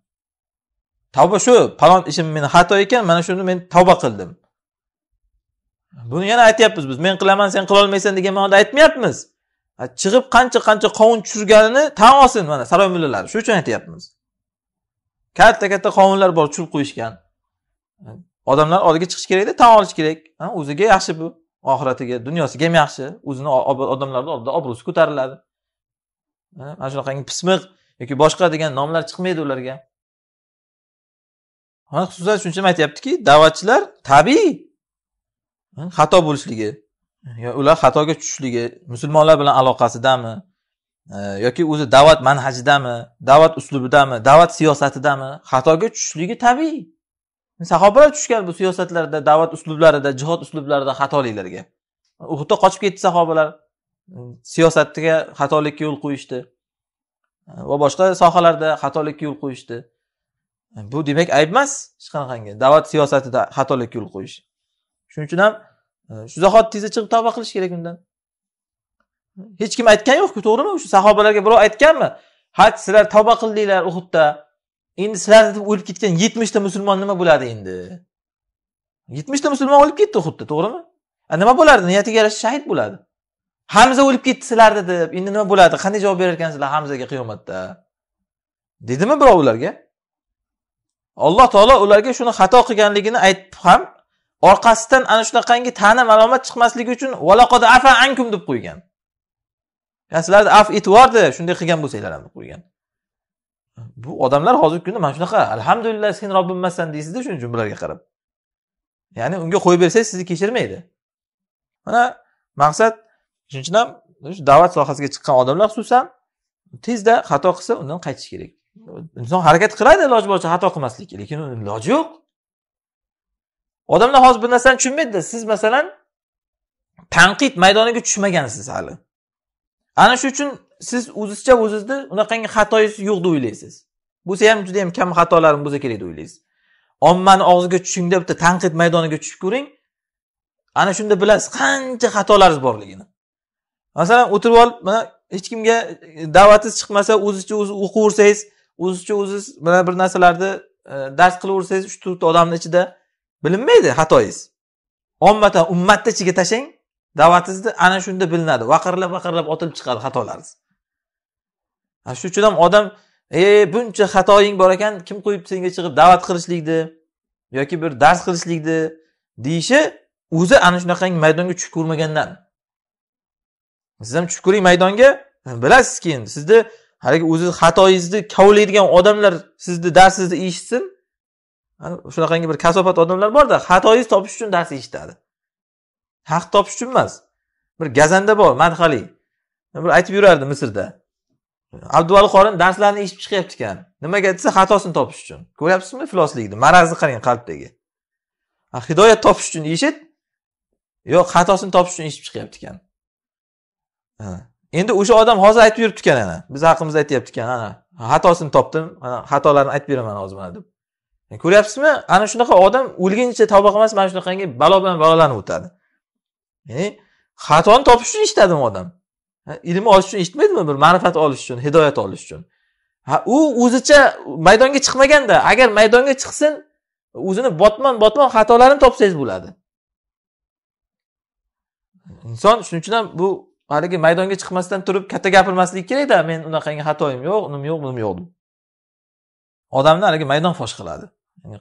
S1: tavba shu palon ishim meni xato ekan mana shuni men tavba qildim buni yana aytyapmiz biz men qilaman sen qilolmaysan degan ma'noda aytmayapmiz chiqib qancha qancha qovun tushirganini tan olsin mana saroy mullalari shu uchun aytyapmiz katta katta qovunlar bor tushirib qo'yishgan odamlar oldiga chiqish kerakda tan olish kerak o'ziga yaxshi bu oxiratiga dunyosiga ham yaxshi o'zini odamlarni oldida obro'si ko'tariladi mana shunaqangi pismiq yoki boshqa degan nomlar chiqmaydi ularga xususan shuning uchun aytyaptiki da'vatchilar tabiiy xato bo'lishligi ular xatoga tushishligi musulmonlar bilan aloqasidami e, yoki o'zi da'vat manhajidami da'vat uslubidami da'vat siyosatidami xatoga tushishligi tabiiy sahobalar tushgan bu siyosatlarda da'vat uslublarida jihod uslublarida xatoliklarga uhudda qochib ketdi sahobalar siyosatga xatolikka yo'l qo'yishdi e, va boshqa sohalarda xatolikka yo'l qo'yishdi bu demak ayb emas hech qanaqangi da'vat siyosatida xatolikka yo'l qo'yish shuning uchun ham e, shu tezda chiqib tavba qilish kerak undan hech kim aytgani yo'qku to'g'rimi shu sahobalarga birov aytganmi haj sizlar tavba qildinglar uhudda endi sizlar deb o'lib ketgan yetmishta musulmon nima bo'ladi endi yetmishta musulmon o'lib ketdi uhudda to'g'rimi nima bo'lardi niyatiga yarasha shahid bo'ladi hamza o'lib ketdi sizlarni deb endi nima bo'ladi qanday javob berar ekansizlar hamzaga qiyomatda dedimi birov ularga alloh taolo ularga shuni xato qilganligini aytib ham orqasidan ana shunaqangi ta'na malomat chiqmasligi uchun valaqod afa ankum deb qo'ygan ya'ni sizlarni af etvordi shunday qilgan bo'lsanglar ham deb qo'ygan bu odamlar hozirgi kunda mana shunaqa alhamdulillah sen robbimmassan deysizda uchun bularga qarab ya'ni unga qo'yib bersangiz sizni kechirmaydi mana maqsad shuning uchun ham da'vat sohasiga chiqqan odamlar xususan tezda xato qilsa undan qaytish kerak inson harakat qiladi iloji boricha xato qilmaslikka lekin iloji yo'q odamlar hozir bu narsani tushunmaydida siz masalan tanqid maydoniga tushmagansiz hali ana shu uchun siz o'zizcha o'zizni unaqangi xatoyingiz yo'q deb o'ylaysiz bo'lsa ham juda kam xatolarim bo'lsa kerak deb o'ylaysiz ommani og'ziga tushing deb bitta tanqid maydoniga tushib ko'ring ana shunda bilasiz qancha xatolaringiz borligini masalan o'tirib olib hech kimga da'vatingiz chiqmasa o'zizcha o'zi o'qiyversangiz o'zicha o'ziz mana bir narsalarni e, dars qilaversangiz uch to'rtta odamni ichida bilinmaydi xatoyingiz ommatan ummatni ichiga tashlang da'vatingizni ana shunda bilinadi vaqirlab vaqirlab otilib chiqadi xatolaringiz shuning uchun ham odam e buncha xatoying bor ekan kim qo'yibdi senga chiqib da'vat qilishlikni yoki bir dars qilishlikni deyishi o'zi ana shunaqangi maydonga tushib ko'rmagandan siz ham tushib ko'ring maydonga bilasizki endi sizni haligi o'ziz xatoyingizni kovlaydigan odamlar sizni darsingizni eshitsin shunaqangi bir kasofat odamlar borda xatoyingizni topish uchun dars eshitadi haq topish uchun emas bir gazanda bor madhali bir aytib yurardi misrda abduvali qorin darslarni eshitib chiqyapti ekan nimaga desa xatosini topish uchun ko'ryapsizmi filoslikni marazni qarang qalbdagi hidoyat topish uchun eshit yo'q xatosini topish uchun eshitib chiqyapti ekan endi o'sha odam hozir aytib yuribdi ana biz haqimizda aytyapti ana xatosini topdim ana xatolarni aytib beraman hozir mana deb e, ko'ryapsizmi ana shunaqa odam o'lguncha tavba qilmas mana shunaqangi balo bilan balolanib o'tadi ya'ni e, xatoni topish uchun eshitadimi odam ilm olish uchun eshitmaydimi bir ma'rifat olish uchun hidoyat olish uchun ha u o'zicha maydonga chiqmaganda agar maydonga chiqsin o'zini botmon botmon xatolarini topsangiz bo'ladi inson shuning uchun ham bu haligi maydonga chiqmasdan turib katta gapirmaslik kerakda men unaqangi xatoyim yo'q unim yo'q bunim yo'q deb odamni haligi maydon fosh qiladi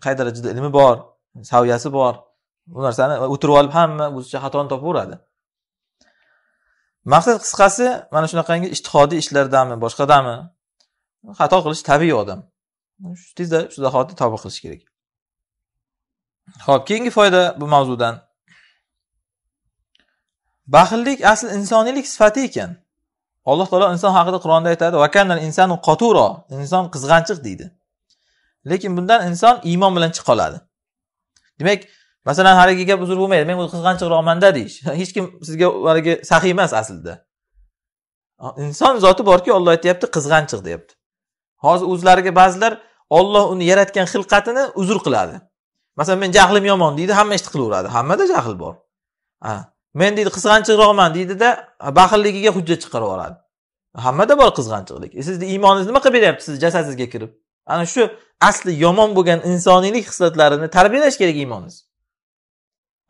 S1: qay darajada ilmi bor saviyasi bor bu narsani o'tirib olib hamma o'zicha xatoni topaveradi maqsad qisqasi mana shunaqangi ishtihodiy ishlardami boshqadami xato qilish tabiiy odam tezda shu zahoti tavba qilish kerak ho'p keyingi foyda bu mavzudan baxillik asl insoniylik sifati ekan alloh taolo inson haqida qur'onda aytadi vakanal insanu qoturo inson qizg'anchiq deydi lekin bundan inson iymon bilan chiqa oladi demak masalan haligi gap uzr bo'lmaydi men qizg'anchiqroqmanda deyish hech kim sizga haligi saxiy emas aslida inson zoti borki olloh aytyapti qizg'anchiq deyapti hozir o'zlariga ba'zilar olloh uni yaratgan xilqatini uzr qiladi masalan men jahlim yomon deydi hamma ishni qilaveradi hammada jahl bor men deydi qizg'anchiqroqman deydida baxilligiga hujjat chiqarib yuboradi hammada bor qizg'anchiqlik e, sizni iymoningiz nima qilib beryapti sizni jasadingizga kirib ana shu asli yomon bo'lgan insoniylik xislatlarini tarbiyalash kerak iymoningiz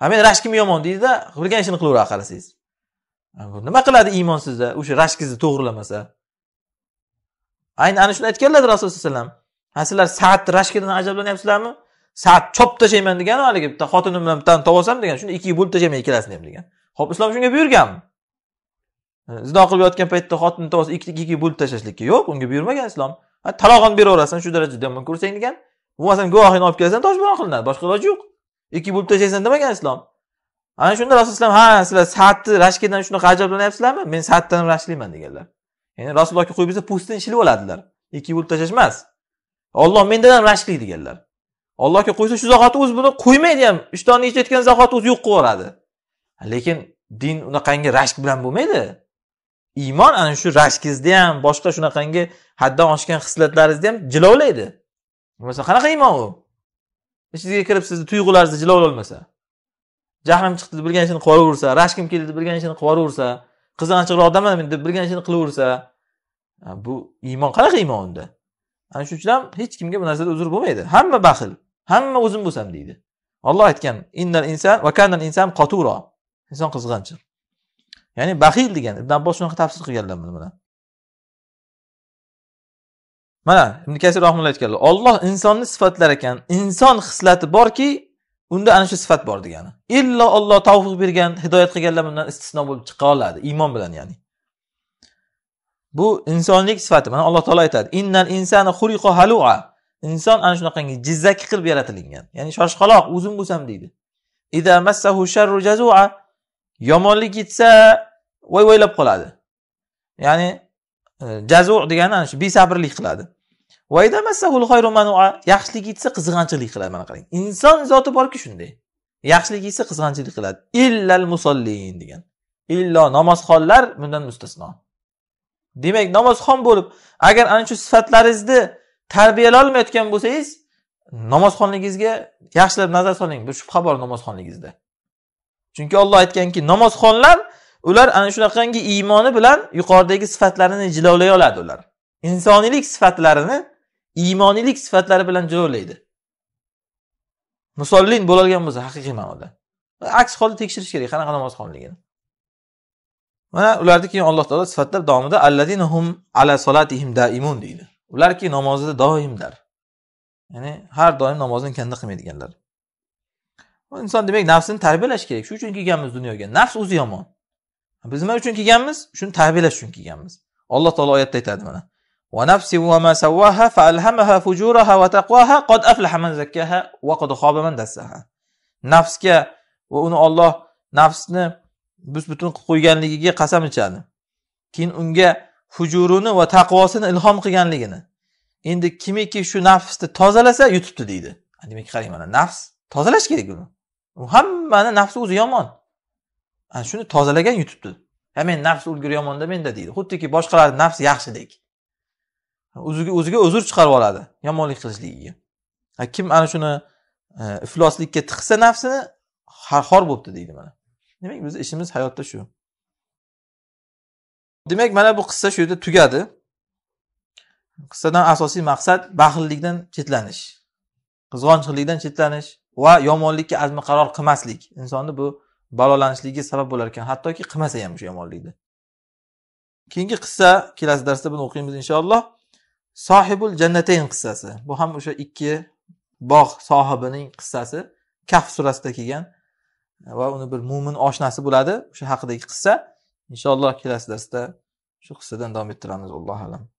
S1: ha men rashkim yomon deydida bilgan ishini qilaveradi qarasangiz nima qiladi iymon sizda o'sha rashkingizni to'g'rilamasa ayni ana shuni aytganlar rasululloh alayhi vasallam ha sizlar saat rashkidan ajablanyapsizlarmi sat chop tashlayman degan haligi bitta xotinim bilan bittani topib olsam degan shunda ikkiga bo'lib tashlayman ikkalasini ham degan ho'p islom shunga buyurganmi zino qilib yotgan paytda xotinni topsa ikkiga bo'lib tashlashlikka yo'q unga buyurmagan islom talog'ini beraverasan shu darajada yomon ko'rsang degan bo'lmasam guvohingni olib kelasan toshbiron qilinadi boshqa iloji yo'q ikki bo'lib tashlaysan demagan islom ana shunda rasululloh ha sizlar satni rashkidan shunaqa ajablanyapsizlarmi men satdan ham rashkliman deganlar ya'ni rasulullohga qo'yib bersa po'stini shilib oladilar ikki bo'lib tashlash emas olloh mendan ham rashkli deganlar allohga qo'ysa shu zahoti o'zi buni qo'ymaydi ham ishtonni yechayotgan zahoti o'zi yo'q qilib yuboradi lekin din unaqangi rashk bilan bo'lmaydi iymon ana shu rashkingizni ham boshqa shunaqangi haddan oshgan hislatlaringizni ham jilovlaydi bo'lmasa qanaqa iymon u ichingizga kirib sizni tuyg'ularingizni jilovlolmasa jahlim chiqdi deb bilgan ishini qilaversa rashkim keldi deb bilgan ishini qilaversa qizdan achchiqroq odamman deb bilgan ishini qilaversa bu iymon qanaqa iymon unda ana shuning uchun ham hech kimga bu narsada uzr bo'lmaydi hamma baxil hamma o'zim bo'lsam deydi olloh aytgan innal inson va kanal inson qaturo inson qizg'anchiq ya'ni baxil degan ibn abbos shunaqa tafsir qilganlar buni mana ibn kasir rahimulloh aytganlar olloh insonni sifatlar ekan inson hislati borki unda ana shu sifat bor degani illo olloh tavfiq bergan hidoyat qilganlar bundan istisno bo'lib chiqa oladi iymon bilan ya'ni bu insonlik sifati mana alloh taolo aytadi innal insana xuliqa halua inson ana shunaqangi jizzaki qilib yaratilingan ya'ni shoshqaloq o'zim bo'lsam deydi massahu sharru jazua yomonlik yetsa voy voylab qoladi ya'ni e, jazu degani ana shu besabrlik qiladi massahul manua yaxshilik yetsa qizg'anchilik qiladi mana qarang inson zoti borki shunday yaxshilik yetsa qizg'anchilik qiladi illal musollin degan illo namozxonlar bundan mustasno demak namozxon bo'lib agar ana shu sifatlaringizni tarbiyalolmayotgan bo'lsangiz namozxonligingizga yaxshilab nazar soling bir shubha bor namozxonligingizda chunki olloh aytganki namozxonlar ular ana shunaqangi iymoni bilan yuqoridagi sifatlarini jilovlay oladi ular insoniylik sifatlarini iymoniylik sifatlari bilan jilovlaydi musollin bo'lolgan bo'lsa haqiqiy ma'noda aks holda tekshirish kerak qanaqa namozxonligini mana ularni keyin alloh taolo sifatlab davomida alladinahum ala solatihim daimun deydi ularki namozida doimlar ya'ni har doim namozni kanda qilmaydiganlar inson demak nafsini tarbiyalash kerak shu uchun kelganmiz dunyoga nafs o'zi yomon biz nima uchun kelganmiz shuni tarbiyalash uchun kelganmiz alloh taolo oyatda aytadi mana fa alhamaha fujuraha فألهمها فجورها qad aflaha man zakkaha زكاها qad khaba man dassaha nafsga va uni olloh nafsni bus butun qilib qo'yganligiga qasam ichadi keyin unga hujurini va taqvosini ilhom qilganligini endi kimiki shu nafsni tozalasa yutibdi deydi demak qarang mana nafs tozalash kerak uni hammani nafsi o'zi yomon ana shuni tozalagan yutibdi ha men nafs ulgur yomonda menda deydi xuddiki boshqalarni nafsi yaxshidek o'ziga o'ziga uzr chiqarib oladi yomonlik qilishligiga kim ana shuni e, ifloslikka tiqsa nafsini xor bo'libdi deydi mana demak bizni ishimiz hayotda shu demak mana bu qissa shu yerda tugadi qissadan asosiy maqsad baxillikdan chetlanish qizg'onchiqlikdan chetlanish va yomonlikka azmi qaror qilmaslik insonni bu balolanishligiga sabab bo'lar ekan hattoki qilmasa ham o'sha yomonlikni keyingi qissa kelasi darsda buni o'qiymiz inshaalloh sohibul jannatayn qissasi bu ham o'sha ikki bog' sohibining qissasi kaf surasida kelgan va uni bir mo'min oshnasi bo'ladi o'sha haqidagi qissa İnşallah ki, dərs dərsdə şu hissədən davam etdirəniz. Allah ələm.